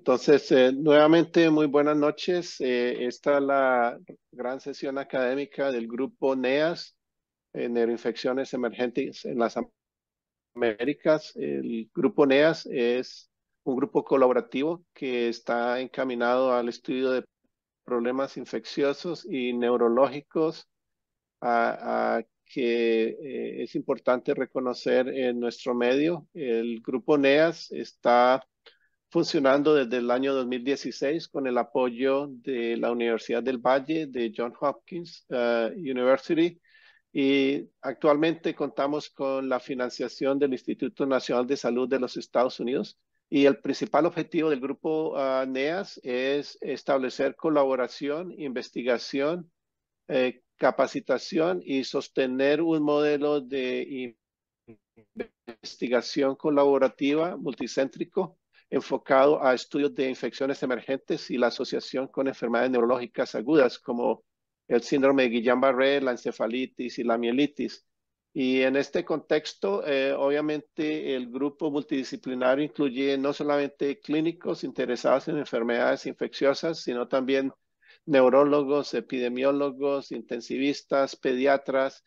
Entonces, eh, nuevamente, muy buenas noches. Eh, esta es la gran sesión académica del grupo NEAS, en eh, Neuroinfecciones Emergentes en las Américas. El grupo NEAS es un grupo colaborativo que está encaminado al estudio de problemas infecciosos y neurológicos a, que es importante reconocer en nuestro medio. El grupo NEAS está funcionando desde el año 2016 con el apoyo de la Universidad del Valle, de John Hopkins eh, University. Y actualmente contamos con la financiación del Instituto Nacional de Salud de los Estados Unidos. Y el principal objetivo del grupo eh, NEAS es establecer colaboración, investigación, eh, capacitación y sostener un modelo de investigación colaborativa multicéntrico enfocado a estudios de infecciones emergentes y la asociación con enfermedades neurológicas agudas como el síndrome de Guillain-Barré, la encefalitis y la mielitis. Y en este contexto, eh, obviamente, el grupo multidisciplinario incluye no solamente clínicos interesados en enfermedades infecciosas, sino también neurólogos, epidemiólogos, intensivistas, pediatras,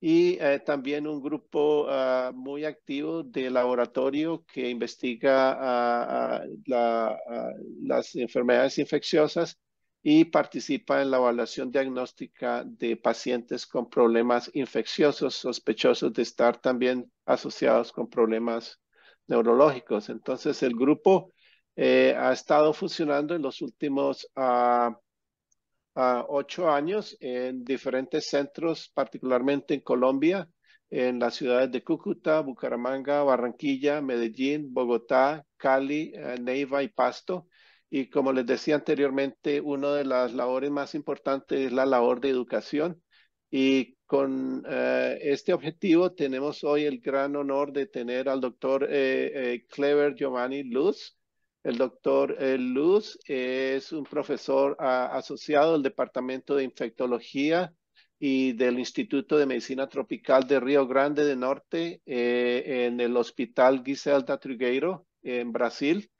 y eh, también un grupo ah, muy activo de laboratorio que investiga ah, ah, las enfermedades infecciosas y participa en la evaluación diagnóstica de pacientes con problemas infecciosos sospechosos de estar también asociados con problemas neurológicos. Entonces, el grupo eh, ha estado funcionando en los últimos ocho años en diferentes centros, particularmente en Colombia, en las ciudades de Cúcuta, Bucaramanga, Barranquilla, Medellín, Bogotá, Cali, eh, Neiva y Pasto. Y como les decía anteriormente, una de las labores más importantes es la labor de educación. Y con eh, este objetivo tenemos hoy el gran honor de tener al doctor eh, Clever Giovanni Luz, el doctor eh, Luz es un profesor ah, asociado del Departamento de Infectología y del Instituto de Medicina Tropical de Río Grande de Norte eh, en el Hospital Giselda Trigueiro en Brasil.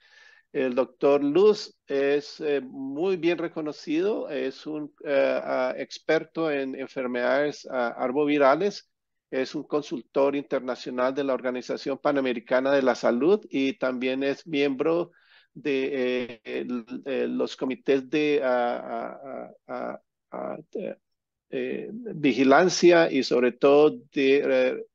El doctor Luz es eh, muy bien reconocido, es un ah, experto en enfermedades ah, arbovirales, es un consultor internacional de la Organización Panamericana de la Salud y también es miembro de eh, eh, los comités de eh, eh, vigilancia y sobre todo de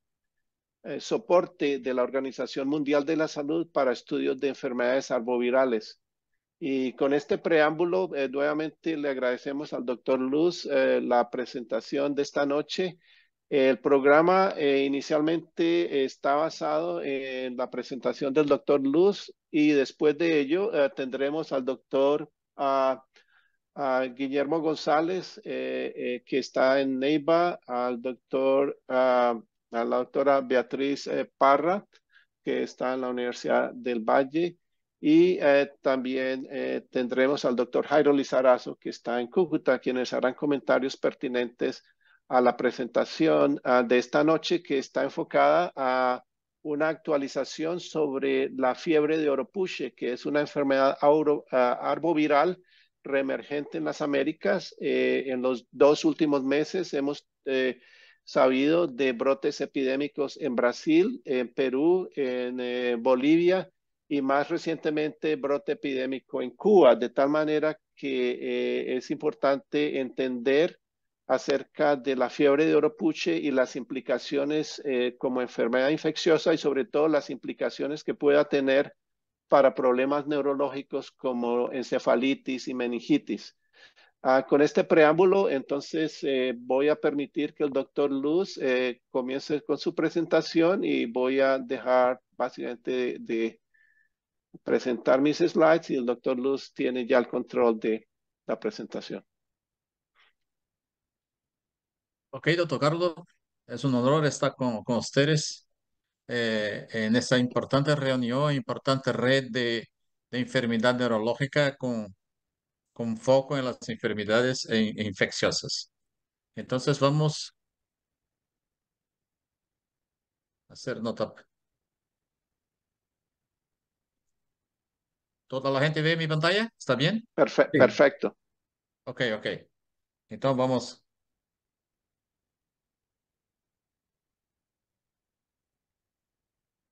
soporte de la Organización Mundial de la Salud para estudios de enfermedades arbovirales. Y con este preámbulo, nuevamente le agradecemos al doctor Luz la presentación de esta noche. El programa eh, inicialmente eh, está basado en la presentación del doctor Luz y después de ello eh, tendremos al doctor Guillermo González, que está en Neiva, al doctor, a la doctora Beatriz parrat Parra, que está en la Universidad del Valle, y también tendremos al doctor Jairo Lizarazo, que está en Cúcuta, quienes harán comentarios pertinentes a la presentación ah, de esta noche que está enfocada a una actualización sobre la fiebre de Oropuche, que es una enfermedad ah, arboviral reemergente en las Américas. Eh, en los dos últimos meses hemos eh, sabido de brotes epidémicos en Brasil, en Perú, en eh, Bolivia y más recientemente brote epidémico en Cuba, de tal manera que es importante entender acerca de la fiebre de Oropuche y las implicaciones eh, como enfermedad infecciosa y sobre todo las implicaciones que pueda tener para problemas neurológicos como encefalitis y meningitis. Ah, con este preámbulo, entonces eh, voy a permitir que el doctor Luz eh, comience con su presentación y voy a dejar básicamente de, de presentar mis slides y el doctor Luz tiene ya el control de la presentación. Ok, doctor Carlos, es un honor estar con, con ustedes eh, en esta importante reunión, importante red de, de enfermedad neurológica con, con foco en las enfermedades e infecciosas. Entonces vamos a hacer nota. ¿Toda la gente ve mi pantalla? ¿Está bien? Perfecto. Perfecto. Ok, ok. Entonces vamos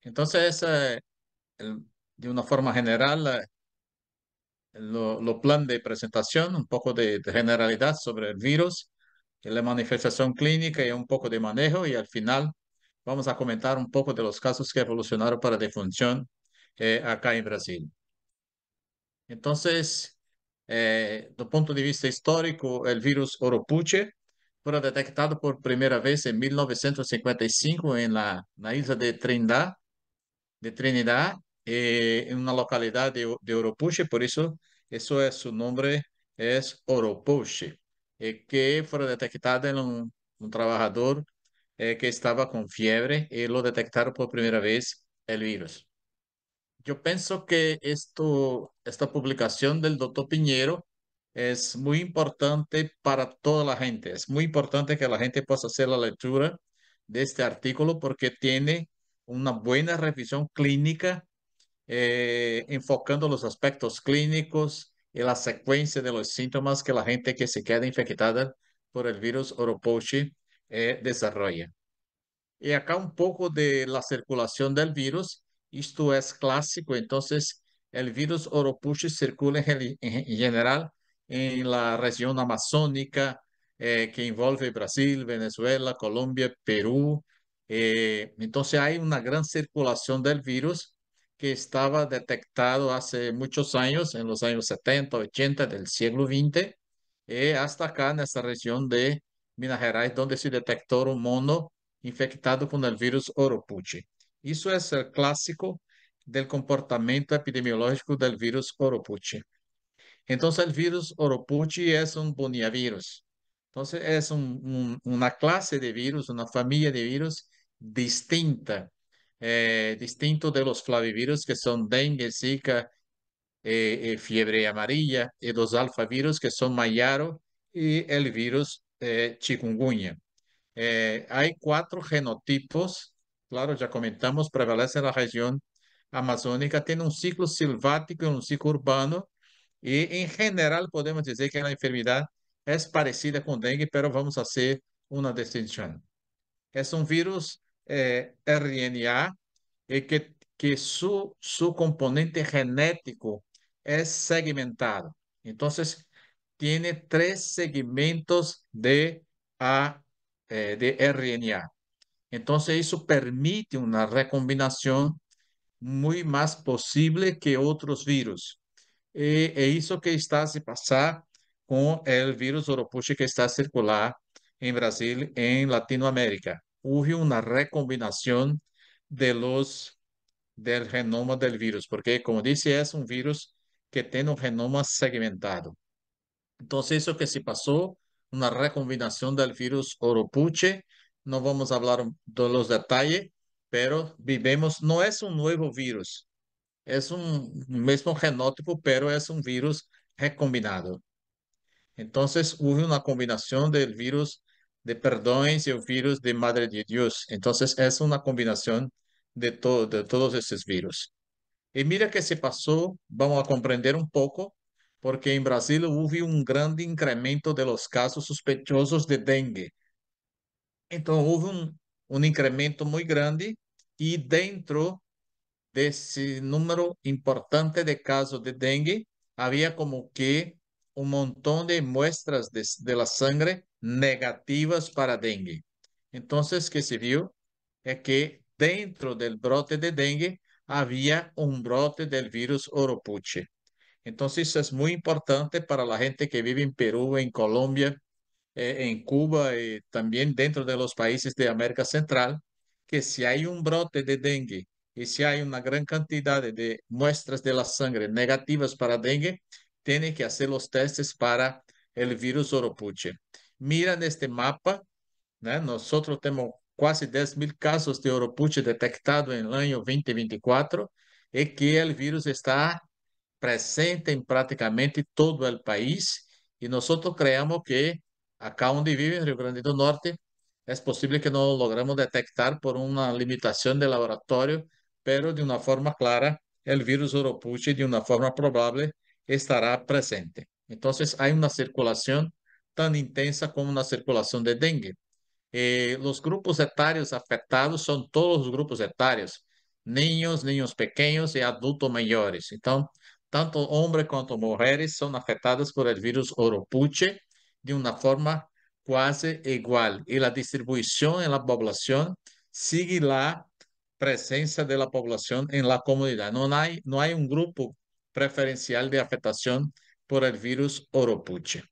Entonces, eh, de una forma general, el eh, lo plan de presentación, un poco de, generalidad sobre el virus, la manifestación clínica y un poco de manejo y al final vamos a comentar un poco de los casos que evolucionaron para defunción eh, acá en Brasil. Entonces, eh, do punto de vista histórico, el virus Oropuche fue detectado por primera vez en 1955 en la, en isla de Trindade, de Trinidad, eh, en una localidad de, de Oropuche, por eso, eso es su nombre, es Oropuche, eh, que fue detectado en un, trabajador eh, que estaba con fiebre y lo detectaron por primera vez el virus. Yo pienso que esto, esta publicación del doctor Piñero es muy importante para toda la gente. Es muy importante que la gente pueda hacer la lectura de este artículo porque tiene una buena revisión clínica eh, enfocando los aspectos clínicos y la secuencia de los síntomas que la gente que se queda infectada por el virus Oropouche eh, desarrolla. Y acá un poco de la circulación del virus. Esto es clásico, entonces el virus oropuche circula en, general en la región amazónica eh, que envuelve Brasil, Venezuela, Colombia, Perú, eh, entonces hay una gran circulación del virus que estaba detectado hace muchos años, en los años 70, 80 del siglo XX, eh, hasta acá en esta región de Minas Gerais, donde se detectó un mono infectado con el virus Oropuche. Eso es el clásico del comportamiento epidemiológico del virus Oropuche. Entonces, el virus Oropuche es un boniavirus. Entonces, es una clase de virus, una familia de virus distinta, eh, distinto de los flavivirus que son dengue, zika, e eh, eh, fiebre amarilla e dos alfavírus que son mayaro e el virus chikungunya. hay cuatro genotipos, claro, ya comentamos, prevalece na la región amazônica, tem um ciclo silvático e um ciclo urbano. E, em geral, podemos dizer que a enfermidade é parecida com dengue, mas vamos fazer uma distinção. É um vírus Eh, RNA y eh, que, su, componente genético es segmentado. Entonces, tiene tres segmentos de, eh, de RNA. Entonces, eso permite una recombinación muy más posible que otros virus. E, eso que está pasando con el virus o Oropuche que está circular en Brasil, en Latinoamérica hubo una recombinación de los del genoma del virus, porque como dice, es un virus que tiene un genoma segmentado. Entonces, eso que se pasó, una recombinación del virus Oropuche, no vamos a hablar de los detalles, pero vivemos. no es un nuevo virus, es un mismo genótipo, pero es un virus recombinado. Entonces, hubo una combinación del virus de perdón y el virus de Madre de Dios. Entonces es una combinación de, de todos esos virus. Y mira qué se pasó, vamos a comprender un poco, porque en Brasil hubo un gran incremento de los casos sospechosos de dengue. Entonces hubo un, incremento muy grande y dentro de ese número importante de casos de dengue, había como que un montón de muestras de la sangre negativas para dengue. Entonces, ¿qué se vio? Es que dentro del brote de dengue había un brote del virus Oropuche. Entonces, es muy importante para la gente que vive en Perú, en Colombia, eh, en Cuba y eh, también dentro de los países de América Central, que si hay un brote de dengue y si hay una gran cantidad de, muestras de la sangre negativas para dengue, tiene que hacer los testes para el virus Oropuche miran este mapa, né? Nosotros tenemos casi 10 mil casos de oropuche detectados en el año 2024 y que el virus está presente en prácticamente todo el país y nosotros creemos que acá donde vive, en Rio Grande do Norte, es posible que no logramos detectar por una limitación de laboratorio, pero de una forma clara, el virus Oropuche de una forma probable estará presente. Entonces hay una circulación tan intensa como la circulación de dengue. Eh, los grupos etarios afectados son todos los grupos etarios, niños, niños pequeños y adultos mayores. Entonces, tanto hombres como mujeres son afectados por el virus Oropuche de una forma casi igual. Y la distribución en la población sigue la presencia de la población en la comunidad. No hay no hay un grupo preferencial de afectación por el virus Oropuche.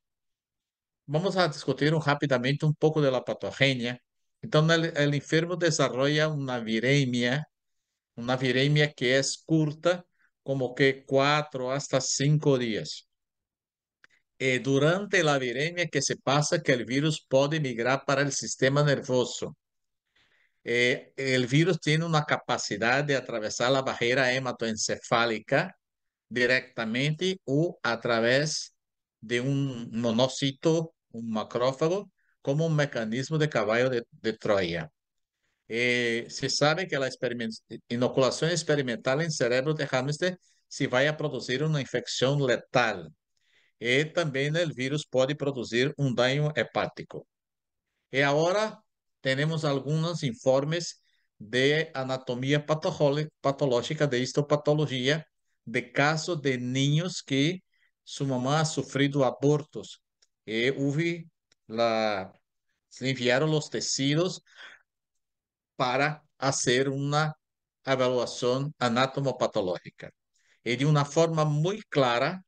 Vamos a discutir un, rápidamente um pouco de la patogenia. Entonces, enfermo desarrolla uma viremia, uma viremia que é curta, como que quatro hasta cinco dias. E eh, durante a viremia que se passa, que o virus pode migrar para o sistema nervoso. Eh, vírus virus uma capacidade de atravessar a barreira hematoencefálica directamente ou a través de um monocito un macrófago como un mecanismo de caballo de, de Troya. Eh, se sabe que la experiment inoculación experimental en cerebro de hamster se vai a produzir uma infecção letal. E eh, também o vírus pode produzir um dano hepático. E eh, agora temos alguns informes de anatomia patológica de histopatologia de casos de niños que sua mamã ha sofrido abortos la, se enviaron los tejidos para hacer una evaluación anatomopatológica. Y de una forma muy clara,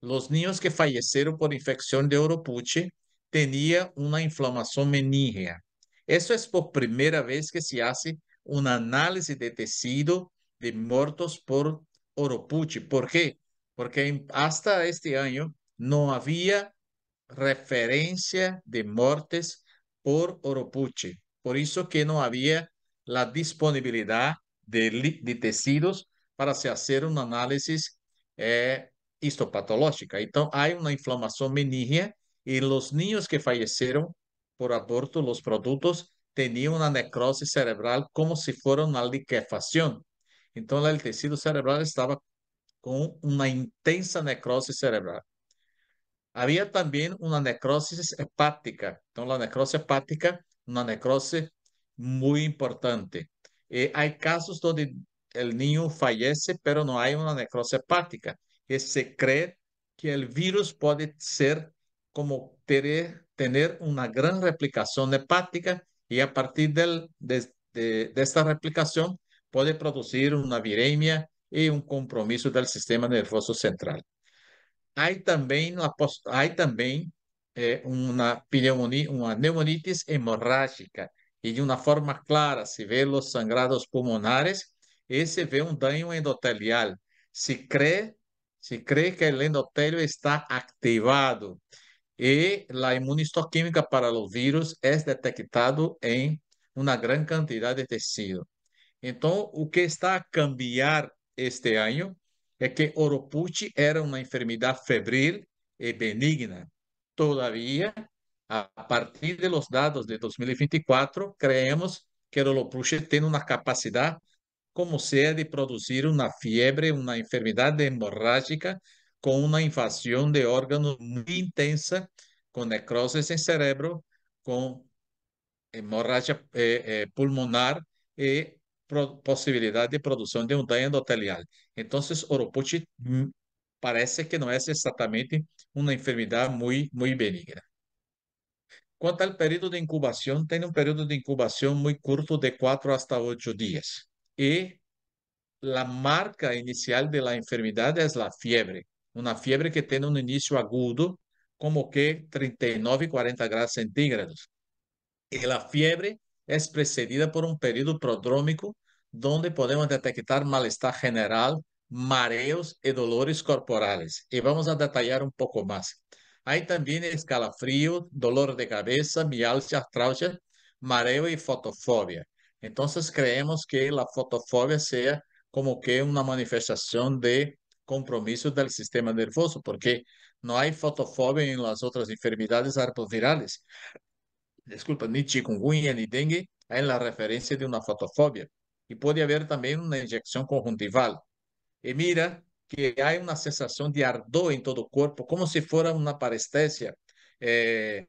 los niños que fallecieron por infección de Oropuche tenían una inflamación meningea. Eso es por primera vez que se hace un análisis de tejido de muertos por Oropuche. ¿Por qué? Porque hasta este año no había referencia de muertes por oropuche. Por eso que no había la disponibilidad de, de tecidos para se hacer un análisis eh, histopatológico Entonces hay una inflamación meningia y los niños que fallecieron por aborto, los productos, tenían una necrosis cerebral como si fuera una liquefacción. Entonces el tejido cerebral estaba con una intensa necrosis cerebral. Había también una necrosis hepática. Entonces, la necrosis hepática, una necrosis muy importante. Eh, hay casos donde el niño fallece, pero no hay una necrosis hepática. se cree que el virus puede ser como tener, una gran replicación hepática y a partir del, de esta replicación puede producir una viremia y un compromiso del sistema nervioso central. há também, há também é, uma pneumonia, uma pneumonitis hemorrágica e de uma forma clara se vê os sangrados pulmonares e se vê um dano endotelial. Se crê, se crê que o endotélio está activado e a imunistoquímica para o vírus é detectado em uma grande quantidade de tecido. Então, o que está a cambiar este ano é que Oropuchi era uma enfermidade febril e benigna. Todavia, a partir dos dados de 2024, creemos que Oropuchi tem uma capacidade como seja de produzir uma fiebre, uma enfermidade hemorrágica com uma invasão de órganos muito intensa, com necroses em cérebro, com hemorragia eh, eh, pulmonar e possibilidade de produção de um daño endotelial. Então, Oropochi hum, parece que não é exatamente uma enfermidade muito, muito benigna. Quanto ao período de incubação, tem um período de incubação muito curto, de 4 hasta 8 dias. E a marca inicial de la enfermidade é a fiebre, uma fiebre que tem um início agudo, como que 39, 40 graus centígrados. E a fiebre es precedida por un periodo prodrómico donde podemos detectar malestar general, mareos y dolores corporales. Y vamos a detallar un poco más. Hay también escalofrío, dolor de cabeza, mialgia, artralgia, mareo y fotofobia. Entonces creemos que la fotofobia sea como que una manifestación de compromiso del sistema nervioso, porque no hay fotofobia en las otras enfermedades arbovirales disculpa, ni chikungunya ni dengue, hay la referencia de una fotofobia. Y puede haber también una inyección conjuntival. Y mira que hay una sensación de ardor en todo el cuerpo, como si fuera una parestesia. Eh,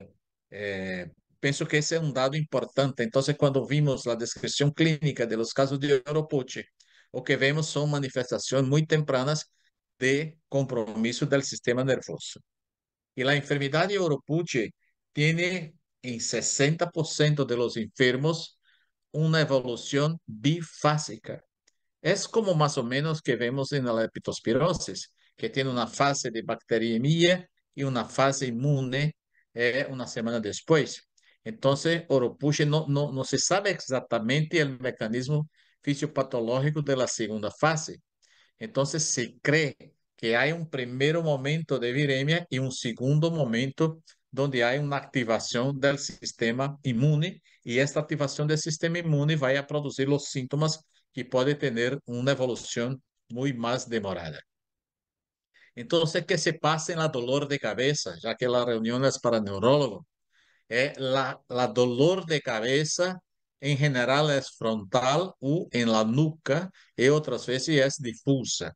eh, pienso que ese es un dato importante. Entonces, cuando vimos la descripción clínica de los casos de Oropuche, lo que vemos son manifestaciones muy tempranas de compromiso del sistema nervioso. Y la enfermedad de Oropuche tiene en 60% de los enfermos una evolución bifásica. Es como más o menos que vemos en la leptospirosis, que tiene una fase de bacteriemia y una fase inmune eh, una semana después. Entonces, Oropuche no, no, no se sabe exactamente el mecanismo fisiopatológico de la segunda fase. Entonces, se cree que hay un primer momento de viremia y un segundo momento donde hay una activación del sistema inmune y esta activación del sistema inmune va a producir los síntomas que puede tener una evolución muy más demorada. Entonces, ¿qué se pasa en la dolor de cabeza? Ya que la reunión es para neurólogo. Eh, la, la dolor de cabeza en general es frontal o en la nuca y otras veces es difusa.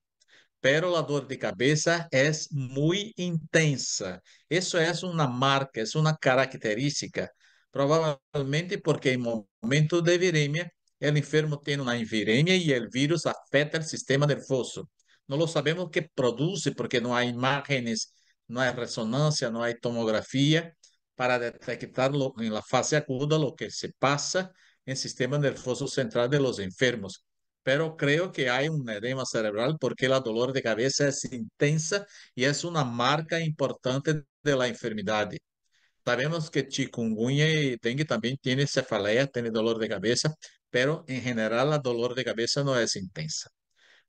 pero dor de cabeça é muito intensa. Isso é uma marca, é uma característica. Provavelmente porque em momento de viremia, o enfermo tem uma viremia e o vírus afeta o sistema nervoso. Não lo sabemos que produz, porque não há imagens, não há ressonância, não há tomografia para detectar em la fase aguda o que se passa em sistema nervoso central de los enfermos pero creo que hay un edema cerebral porque la dolor de cabeza es intensa y es una marca importante de la enfermedad. Sabemos que chikungunya y dengue también tiene cefalea, tiene dolor de cabeza, pero en general la dolor de cabeza no es intensa.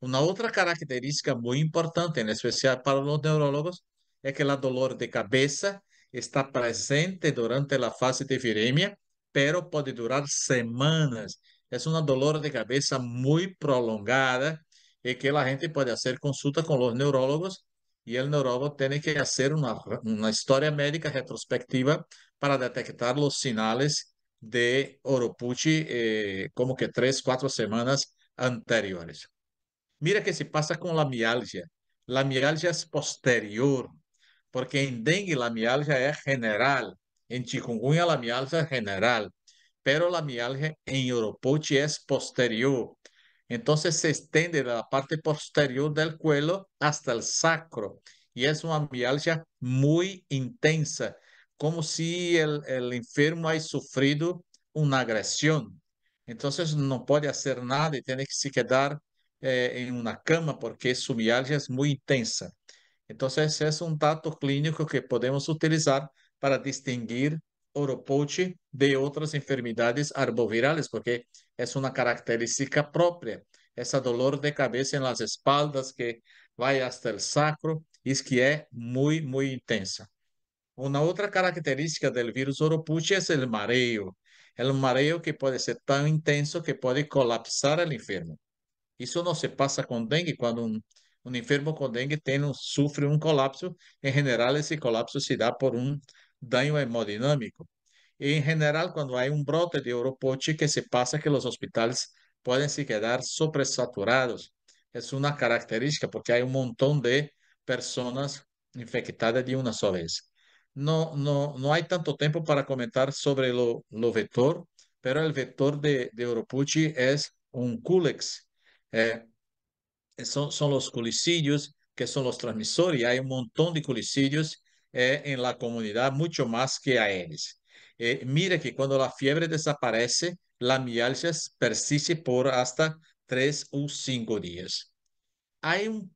Una otra característica muy importante, en especial para los neurólogos, es que la dolor de cabeza está presente durante la fase de viremia, pero puede durar semanas es una dolor de cabeza muy prolongada y eh, que la gente puede hacer consulta con los neurólogos y el neurólogo tiene que hacer una, historia médica retrospectiva para detectar los señales de Oropuchi eh, como que tres, cuatro semanas anteriores. Mira qué se pasa con la mialgia. La mialgia es posterior, porque en dengue la mialgia es general, en chikungunya la mialgia es general, pero la mialgia en Uropuchi es posterior. Entonces se extiende de la parte posterior del cuello hasta el sacro y es una mialgia muy intensa, como si el, enfermo haya sufrido una agresión. Entonces no puede hacer nada y tiene que quedar eh, en una cama porque su mialgia es muy intensa. Entonces es un dato clínico que podemos utilizar para distinguir oropoche de outras enfermidades arbovirales, porque é uma característica própria. Essa dor de cabeça nas espaldas que vai até o sacro, isso que é muito, muito intensa. Uma outra característica do vírus oropuche é o mareo. O mareo que pode ser tão intenso que pode colapsar o enfermo. Isso não se passa com dengue. Quando um, um enfermo com dengue tem, um, sofre um colapso, em geral, esse colapso se dá por um daño hemodinámico. Y en general, cuando hay un brote de oropuchi que se pasa que los hospitales pueden se quedar sobresaturados. Es una característica porque hay un montón de personas infectadas de una sola vez. No, no, no hay tanto tiempo para comentar sobre lo, lo vector, pero el vector de, de es un culex. Eh, son, son los culicillos que son los transmisores y hay un montón de culicillos eh, en la comunidad mucho más que a ENES. Eh, mire que cuando la fiebre desaparece, la mialgia persiste por hasta tres o cinco días. Hay un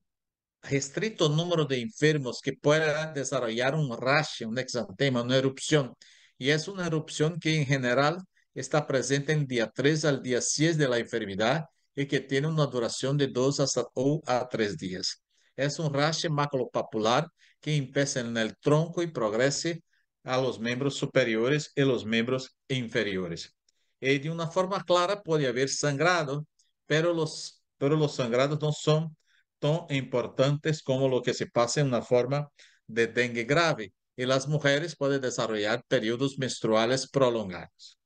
restrito número de enfermos que pueden desarrollar un rash, un exantema, una erupción. Y es una erupción que en general está presente en día 3 al día 6 de la enfermedad y que tiene una duración de dos a tres días. Es un rash macropapular que empieza en el tronco y progrese a los miembros superiores y los miembros inferiores. Y eh, de una forma clara puede haber sangrado, pero los, pero los sangrados no son tan importantes como lo que se pasa en una forma de dengue grave. Y las mujeres pueden desarrollar periodos menstruales prolongados.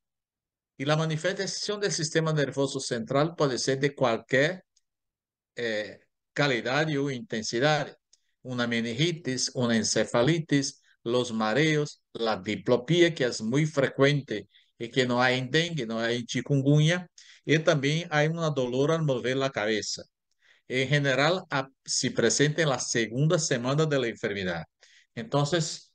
Y la manifestación del sistema nervioso central puede ser de cualquier eh, calidad o intensidad una meningitis, una encefalitis, los mareos, la diplopía, que es muy frecuente y que no hay en dengue, no hay en chikungunya, y también hay una dolor al mover la cabeza. En general, se presenta en la segunda semana de la enfermedad. Entonces,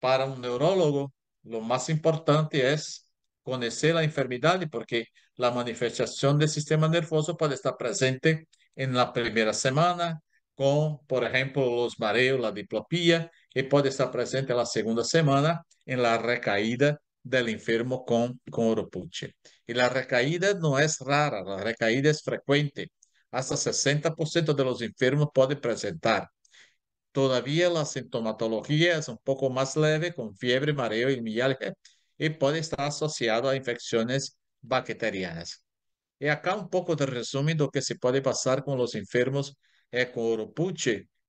para un neurólogo, lo más importante es conocer la enfermedad porque la manifestación del sistema nervioso puede estar presente en la primera semana, con, por ejemplo los mareos, la diplopía, y puede estar presente la segunda semana en la recaída del enfermo con, con Oropuche. Y la recaída no es rara, la recaída es frecuente. Hasta 60% de los enfermos puede presentar. Todavía la sintomatología es un poco más leve, con fiebre, mareo y mialgia, y puede estar asociado a infecciones bacterianas. Y acá un poco de resumen de lo que se puede pasar con los enfermos es con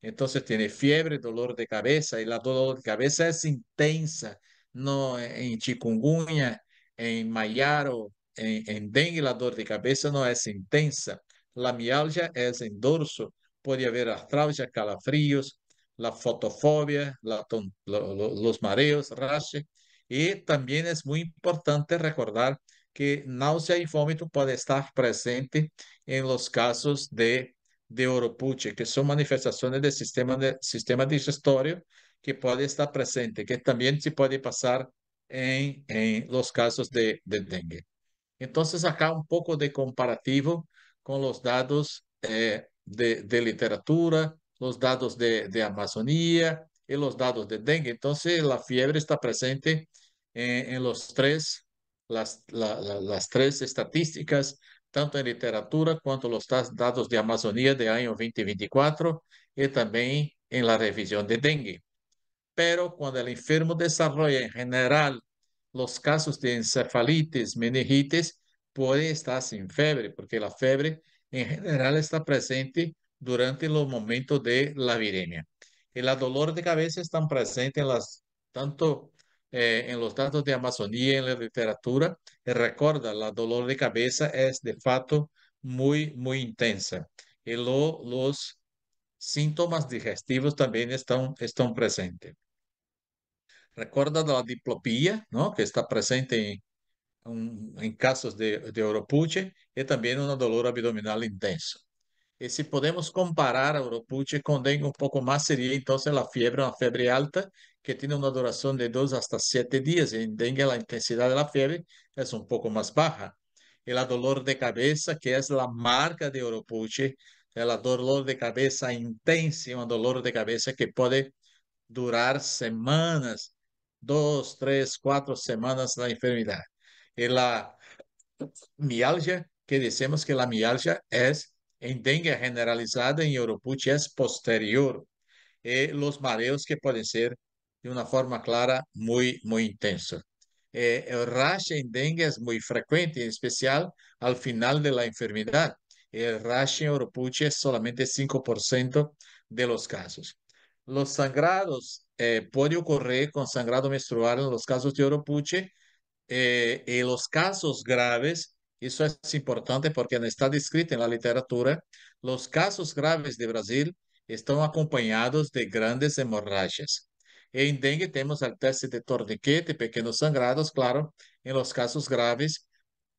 entonces tiene fiebre, dolor de cabeza, y la dolor de cabeza es intensa, no en chikungunya, en mayaro, en, dengue la dolor de cabeza no es intensa. La mialgia es en dorso, puede haber astralgia, calafríos, la fotofobia, los mareos, rash. Y también es muy importante recordar que náusea y vómito puede estar presente en los casos de de Oropuche, que son manifestaciones del sistema, de, sistema que puede estar presente, que también se puede pasar en, los casos de, dengue. Entonces, acá un poco de comparativo con los datos eh, de, literatura, los datos de, de Amazonía y los datos de dengue. Entonces, la fiebre está presente eh, en, los tres, las, las tres estadísticas tanto en literatura cuanto los datos de Amazonía de año 2024 y también en la revisión de dengue. Pero cuando el enfermo desarrolla en general los casos de encefalitis, meningitis, puede estar sin febre, porque la febre en general está presente durante los momentos de la viremia. Y la dolor de cabeza presente presentes tanto eh, en los datos de Amazonía, en la literatura, eh, recuerda, la dolor de cabeza es de facto muy, muy intensa. Y los síntomas digestivos también están, están presentes. Recuerda la diplopía, ¿no? que está presente en, casos de, de oropuche, y también una dolor abdominal intenso. Y eh, si podemos comparar a Oropuche con dengue un poco más, sería entonces la fiebre, una fiebre alta que tiene una duración de dos hasta siete días. En dengue la intensidad de la fiebre es un poco más baja. Y la dolor de cabeza, que es la marca de Oropuche, el dolor de cabeza intensa, un dolor de cabeza que puede durar semanas, dos, tres, cuatro semanas la enfermedad. Y la mialgia, que decimos que la mialgia es en dengue generalizada en Europuch es posterior. Eh, los mareos que pueden ser de una forma clara muy, muy intensa. Eh, el rash en dengue es muy frecuente, en especial al final de la enfermedad. El rash en Europuch es solamente 5% de los casos. Los sangrados eh, puede ocurrir con sangrado menstrual en los casos de Europuche eh, y los casos graves eso es importante porque está descrito en la literatura. Los casos graves de Brasil están acompañados de grandes hemorragias. En dengue tenemos el test de torniquete, pequeños sangrados, claro. En los casos graves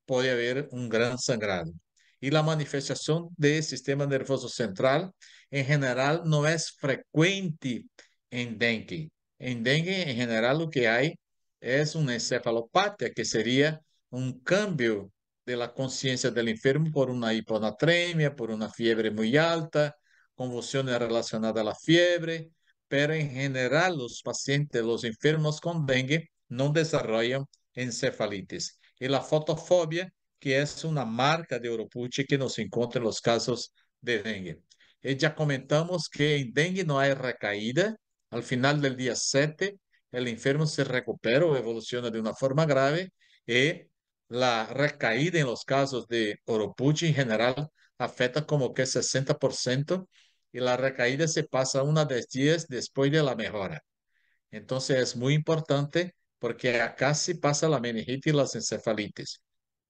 puede haber un gran sangrado. Y la manifestación del sistema nervioso central en general no es frecuente en dengue. En dengue, en general, lo que hay es una encefalopatia, que sería un cambio de la conciencia del enfermo por una hiponatremia, por una fiebre muy alta, convulsiones relacionadas a la fiebre, pero en general los pacientes, los enfermos con dengue, no desarrollan encefalitis. Y la fotofobia, que es una marca de Oropuche que nos encuentra en los casos de dengue. Eh, ya comentamos que en dengue no hay recaída. Al final del día 7, el enfermo se recupera o evoluciona de una forma grave y eh, la recaída en los casos de Oropuchi en general afecta como que 60% y la recaída se pasa una de 10 después de la mejora. Entonces es muy importante porque acá se pasa la meningitis y las encefalitis.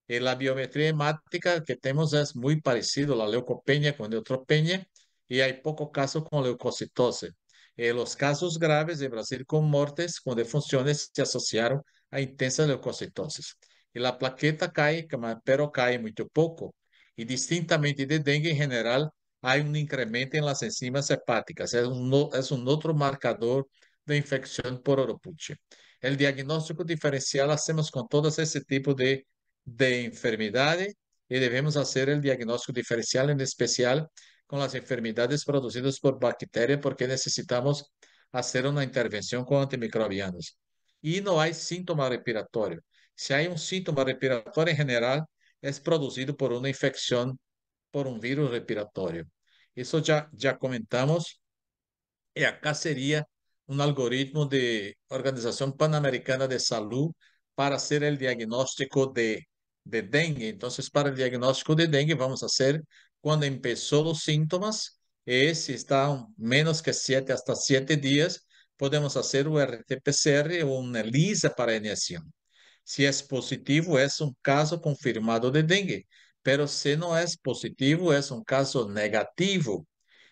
la biometría hemática que tenemos es muy parecido, la leucopenia con neutropenia y hay pocos casos con leucocitosis. los casos graves de Brasil con muertes con defunciones se asociaron a intensa leucocitosis y la plaqueta cae, pero cae muy poco. Y distintamente de dengue en general, hay un incremento en las enzimas hepáticas. Es un, otro marcador de infección por oropuche. El diagnóstico diferencial hacemos con todos ese tipo de, de enfermedades y debemos hacer el diagnóstico diferencial en especial con las enfermedades producidas por bacterias porque necesitamos hacer una intervención con antimicrobianos. Y no hay síntoma respiratorio. Si hay un síntoma respiratorio en general, es producido por una infección por un virus respiratorio. Eso ya, ya comentamos. Y acá sería un algoritmo de Organización Panamericana de Salud para hacer el diagnóstico de, de dengue. Entonces, para el diagnóstico de dengue vamos a hacer cuando empezó los síntomas, es si están menos que 7 hasta 7 días, podemos hacer un RT-PCR o una ELISA para iniciación. se é positivo, é um caso confirmado de dengue. Pero se não é positivo, é um caso negativo.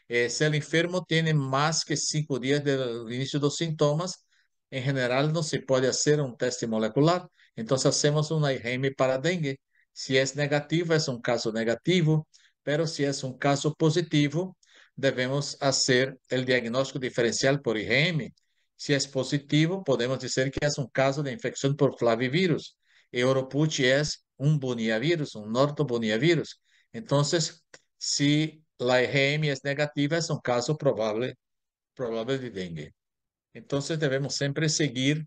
Eh, o enfermo tem mais que cinco dias do início dos sintomas, em en general não se pode fazer um teste molecular. então fazemos um IgM para dengue. Se é negativo, é um caso negativo. Pero se é um caso positivo, devemos fazer o diagnóstico diferencial por IgM Si es positivo, podemos decir que es un caso de infección por flavivirus. Europuchi es un boniavirus, un virus Entonces, si la EGM es negativa, es un caso probable, probable de dengue. Entonces, debemos siempre seguir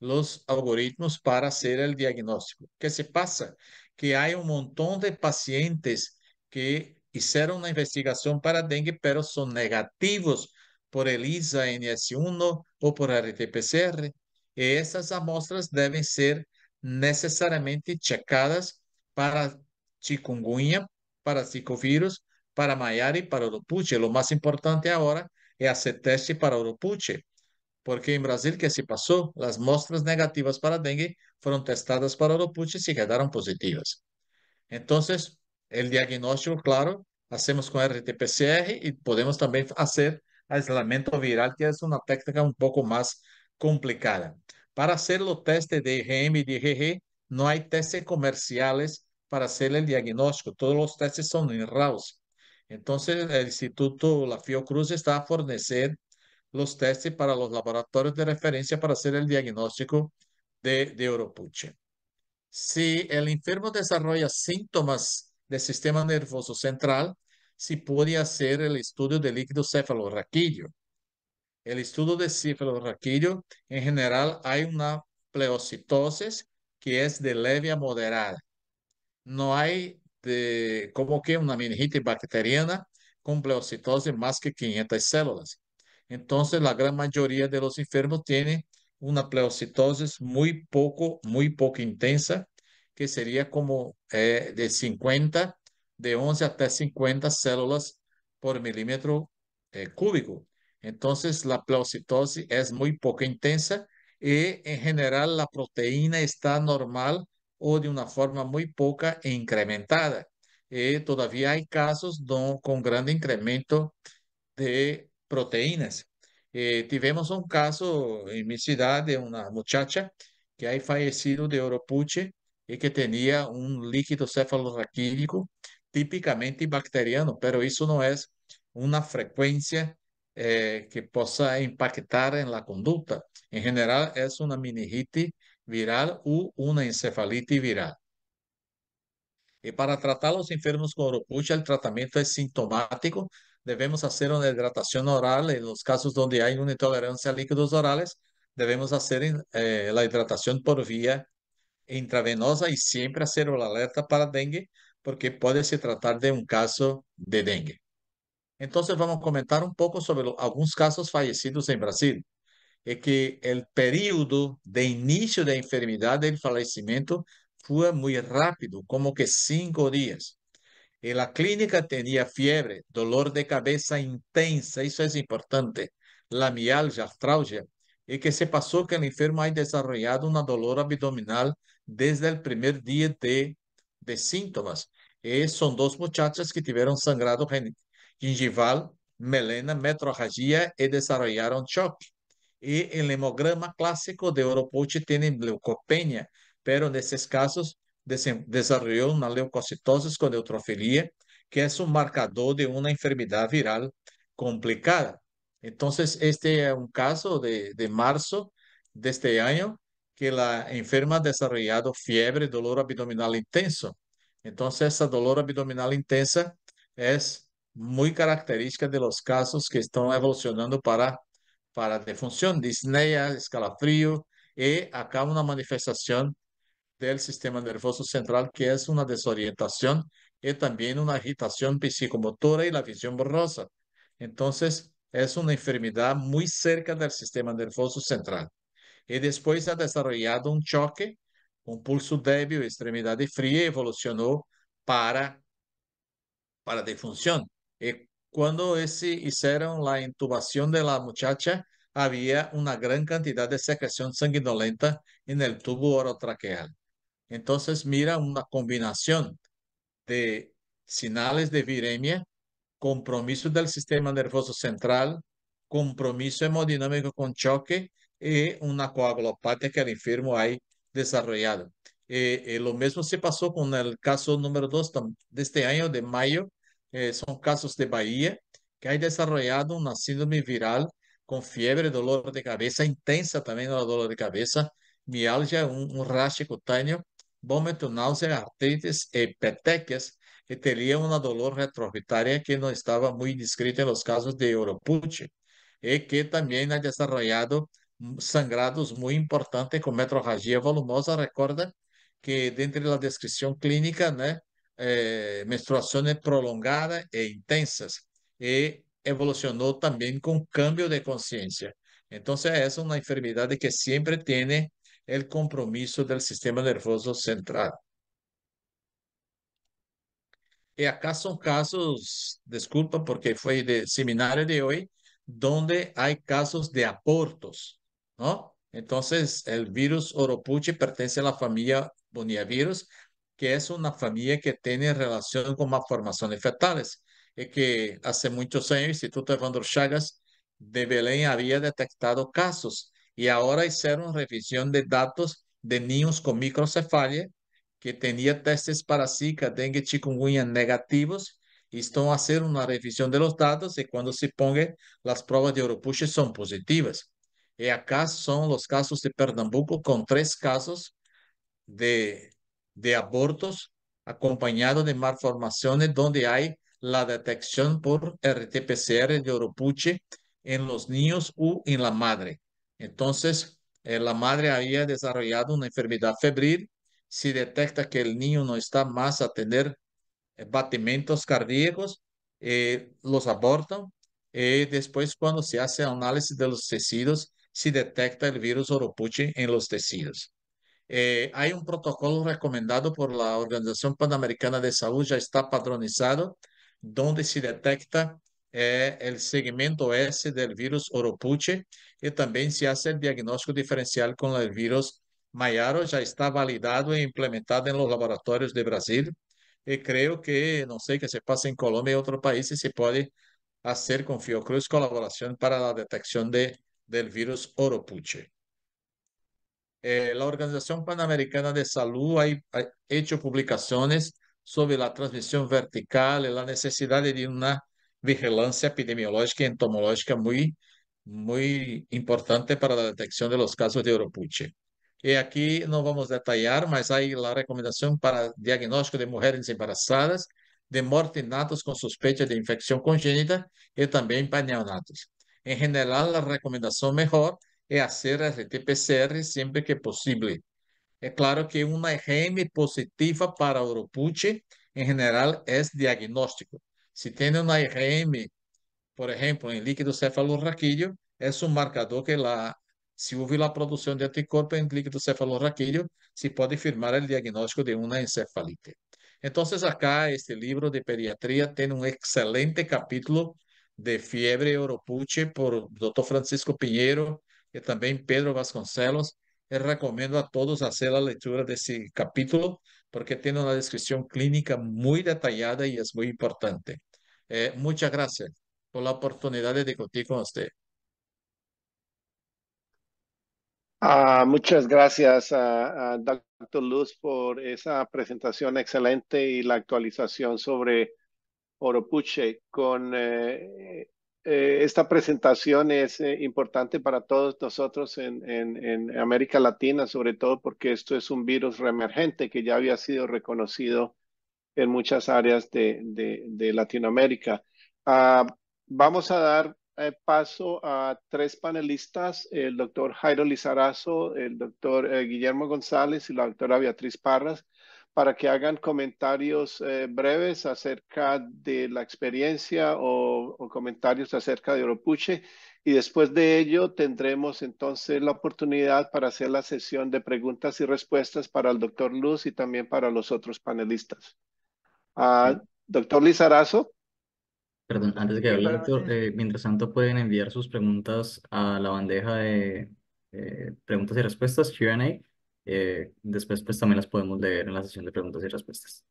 los algoritmos para hacer el diagnóstico. ¿Qué se pasa? Que hay un montón de pacientes que hicieron una investigación para dengue, pero son negativos por ELISA NS1 ou por RT-PCR, e essas amostras devem ser necessariamente checadas para chikungunya, para zicovírus, para maiari, para urupuche. Lo mais importante agora é fazer teste para urupuche, porque em Brasil que se passou, as amostras negativas para dengue foram testadas para urupuche e se quedaram positivas. Então, o diagnóstico, claro, fazemos com RT-PCR e podemos também fazer aislamiento viral, que es una técnica un poco más complicada. Para hacer los test de IgM y IgG, no hay testes comerciales para hacer el diagnóstico. Todos los testes son en RAUS. Entonces, el Instituto La Cruz está a fornecer los testes para los laboratorios de referencia para hacer el diagnóstico de, de Oropuche. Si el enfermo desarrolla síntomas del sistema nervioso central, si puede hacer el estudio de líquido cefalorraquídeo. El estudio de cefalorraquídeo, en general, hay una pleocitosis que es de leve a moderada. No hay como que una meningitis bacteriana con pleocitosis más que 500 células. Entonces, la gran mayoría de los enfermos tienen una pleocitosis muy poco, muy poco intensa, que sería como eh, de 50 de 11 hasta 50 células por milímetro eh, cúbico. Entonces, la pleocitosis es muy poco intensa y en general la proteína está normal o de una forma muy poca e incrementada. Y eh, todavía hay casos con gran incremento de proteínas. Eh, tivemos un caso en mi ciudad de una muchacha que ha fallecido de oropuche y que tenía un líquido cefalorraquílico típicamente bacteriano, pero eso no es una frecuencia eh, que pueda impactar en la conducta. En general es una meningitis viral u una encefalitis viral. Y para tratar a los enfermos con oropucha, el tratamiento es sintomático. Debemos hacer una hidratación oral. En los casos donde hay una intolerancia a líquidos orales, debemos hacer eh, la hidratación por vía intravenosa y siempre hacer la alerta para dengue porque puede se tratar de un caso de dengue. Entonces vamos a comentar un poco sobre algunos casos fallecidos en Brasil. que el período de inicio de la enfermedad del fallecimiento fue muy rápido, como que cinco días. En la clínica tenía fiebre, dolor de cabeza intensa, eso es importante, la mialgia, astralgia. y que se pasó que el enfermo ha desarrollado una dolor abdominal desde el primer día de, de síntomas e eh, são dos muchachas que tiveram sangrado gingival, melena, metrorragia e desenvolveram choque e o hemograma clássico de oropouche tem leucopenia, pero nesses casos desenvolveu uma leucocitosis com neutrofilia, que é um marcador de uma enfermidade viral complicada. Então este é um caso de, de marzo de este que a enferma ha desarrollado fiebre, dolor abdominal intenso, Entonces, esa dolor abdominal intensa es muy característica de los casos que están evolucionando para, para defunción, disnea, escalofrío y acá una manifestación del sistema nervioso central que es una desorientación y también una agitación psicomotora y la visión borrosa. Entonces, es una enfermedad muy cerca del sistema nervioso central. Y después ha desarrollado un choque un pulso débil, extremidad fría, evolucionó para, para defunción. Y eh, cuando hicieron la intubación de la muchacha, había una gran cantidad de secreción sanguinolenta en el tubo orotraqueal. Entonces, mira una combinación de señales de viremia, compromiso del sistema nervioso central, compromiso hemodinámico con choque y una coagulopatía que el enfermo hay desarrollado. Eh, eh, lo mismo se pasó con el caso número 2 de este año, de mayo. Eh, son casos de Bahía que hay desarrollado una síndrome viral con fiebre, dolor de cabeza, intensa también la dolor de cabeza, mialgia, un, un cutáneo, vómito, náusea, artritis, petequias, que tenía una dolor retroorbitaria que no estaba muy descrita en los casos de Oropuche, y que también ha desarrollado sangrados muy importantes con metrorragia volumosa. Recuerda que dentro de la descripción clínica, ¿no? Eh, menstruaciones prolongadas e intensas. Y evolucionó también con cambio de conciencia. Entonces es una enfermedad que siempre tiene el compromiso del sistema nervioso central. Y acá son casos, disculpa porque fue de seminario de hoy, donde hay casos de aportos entonces, el virus Oropuche pertenece a la familia Boniavirus, que es una familia que tiene relación con malformaciones fetales. Y que hace muchos años el Instituto Evandro Chagas de Belén había detectado casos y ahora hicieron revisión de datos de niños con microcefalia que tenían testes para Zika, dengue, chikungunya negativos y están haciendo una revisión de los datos y cuando se pongan las pruebas de Oropuche son positivas. Y acá son los casos de Pernambuco con tres casos de, de abortos acompañados de malformaciones donde hay la detección por RT-PCR de Oropuche en los niños u en la madre. Entonces, eh, la madre había desarrollado una enfermedad febril. Si detecta que el niño no está más a tener eh, batimentos cardíacos, eh, los abortan. después, cuando se hace análisis de los tejidos, si detecta el virus Oropuche en los tejidos. Eh, hay un protocolo recomendado por la Organización Panamericana de Salud, ya está padronizado, donde se detecta eh, el segmento S del virus Oropuche y también se hace el diagnóstico diferencial con el virus Mayaro, ya está validado e implementado en los laboratorios de Brasil. Y creo que, no sé, qué se pasa en Colombia y otros países, se puede hacer con Fiocruz colaboración para la detección de del virus Oropuche. Eh, la Organización Panamericana de Salud ha, hecho publicaciones sobre la transmisión vertical y la necesidad de una vigilancia epidemiológica y entomológica muy, muy importante para la detección de los casos de Oropuche. Y aquí no vamos a detallar, pero hay la recomendación para diagnóstico de mujeres embarazadas, de natos con sospecha de infección congénita y también para neonatos. En general, la recomendación mejor es hacer RT-PCR siempre que posible. Es claro que una IgM positiva para Oropuche en general es diagnóstico. Si tiene una IgM, por ejemplo, en líquido cefalorraquillo, es un marcador que la, si hubo la producción de anticorpo en líquido cefalorraquillo, se puede firmar el diagnóstico de una encefalite. Entonces acá este libro de pediatría tiene un excelente capítulo de Fiebre Oropuche por Dr. Francisco Piñero y también Pedro Vasconcelos. Les recomiendo a todos hacer la lectura de ese capítulo porque tiene una descripción clínica muy detallada y es muy importante. Eh, muchas gracias por la oportunidad de discutir con usted. Ah, muchas gracias a ah, ah, Dr. Luz por esa presentación excelente y la actualización sobre Oropuche con eh, eh, esta presentación es eh, importante para todos nosotros en, América Latina, sobre todo porque esto es un virus reemergente que ya había sido reconocido en muchas áreas de, Latinoamérica. Ah, vamos a dar paso a tres panelistas, el doctor Jairo Lizarazo, el doctor Guillermo González y la doctora Beatriz Parras para que hagan comentarios eh, breves acerca de la experiencia o, comentarios acerca de Oropuche. Y después de ello tendremos entonces la oportunidad para hacer la sesión de preguntas y respuestas para el doctor Luz y también para los otros panelistas. Ah, doctor Lizarazo. Perdón, antes de que hable, doctor, eh, mientras tanto pueden enviar sus preguntas a la bandeja de eh, preguntas y respuestas, Q&A, eh, después, pues también las podemos leer en la sesión de preguntas y respuestas.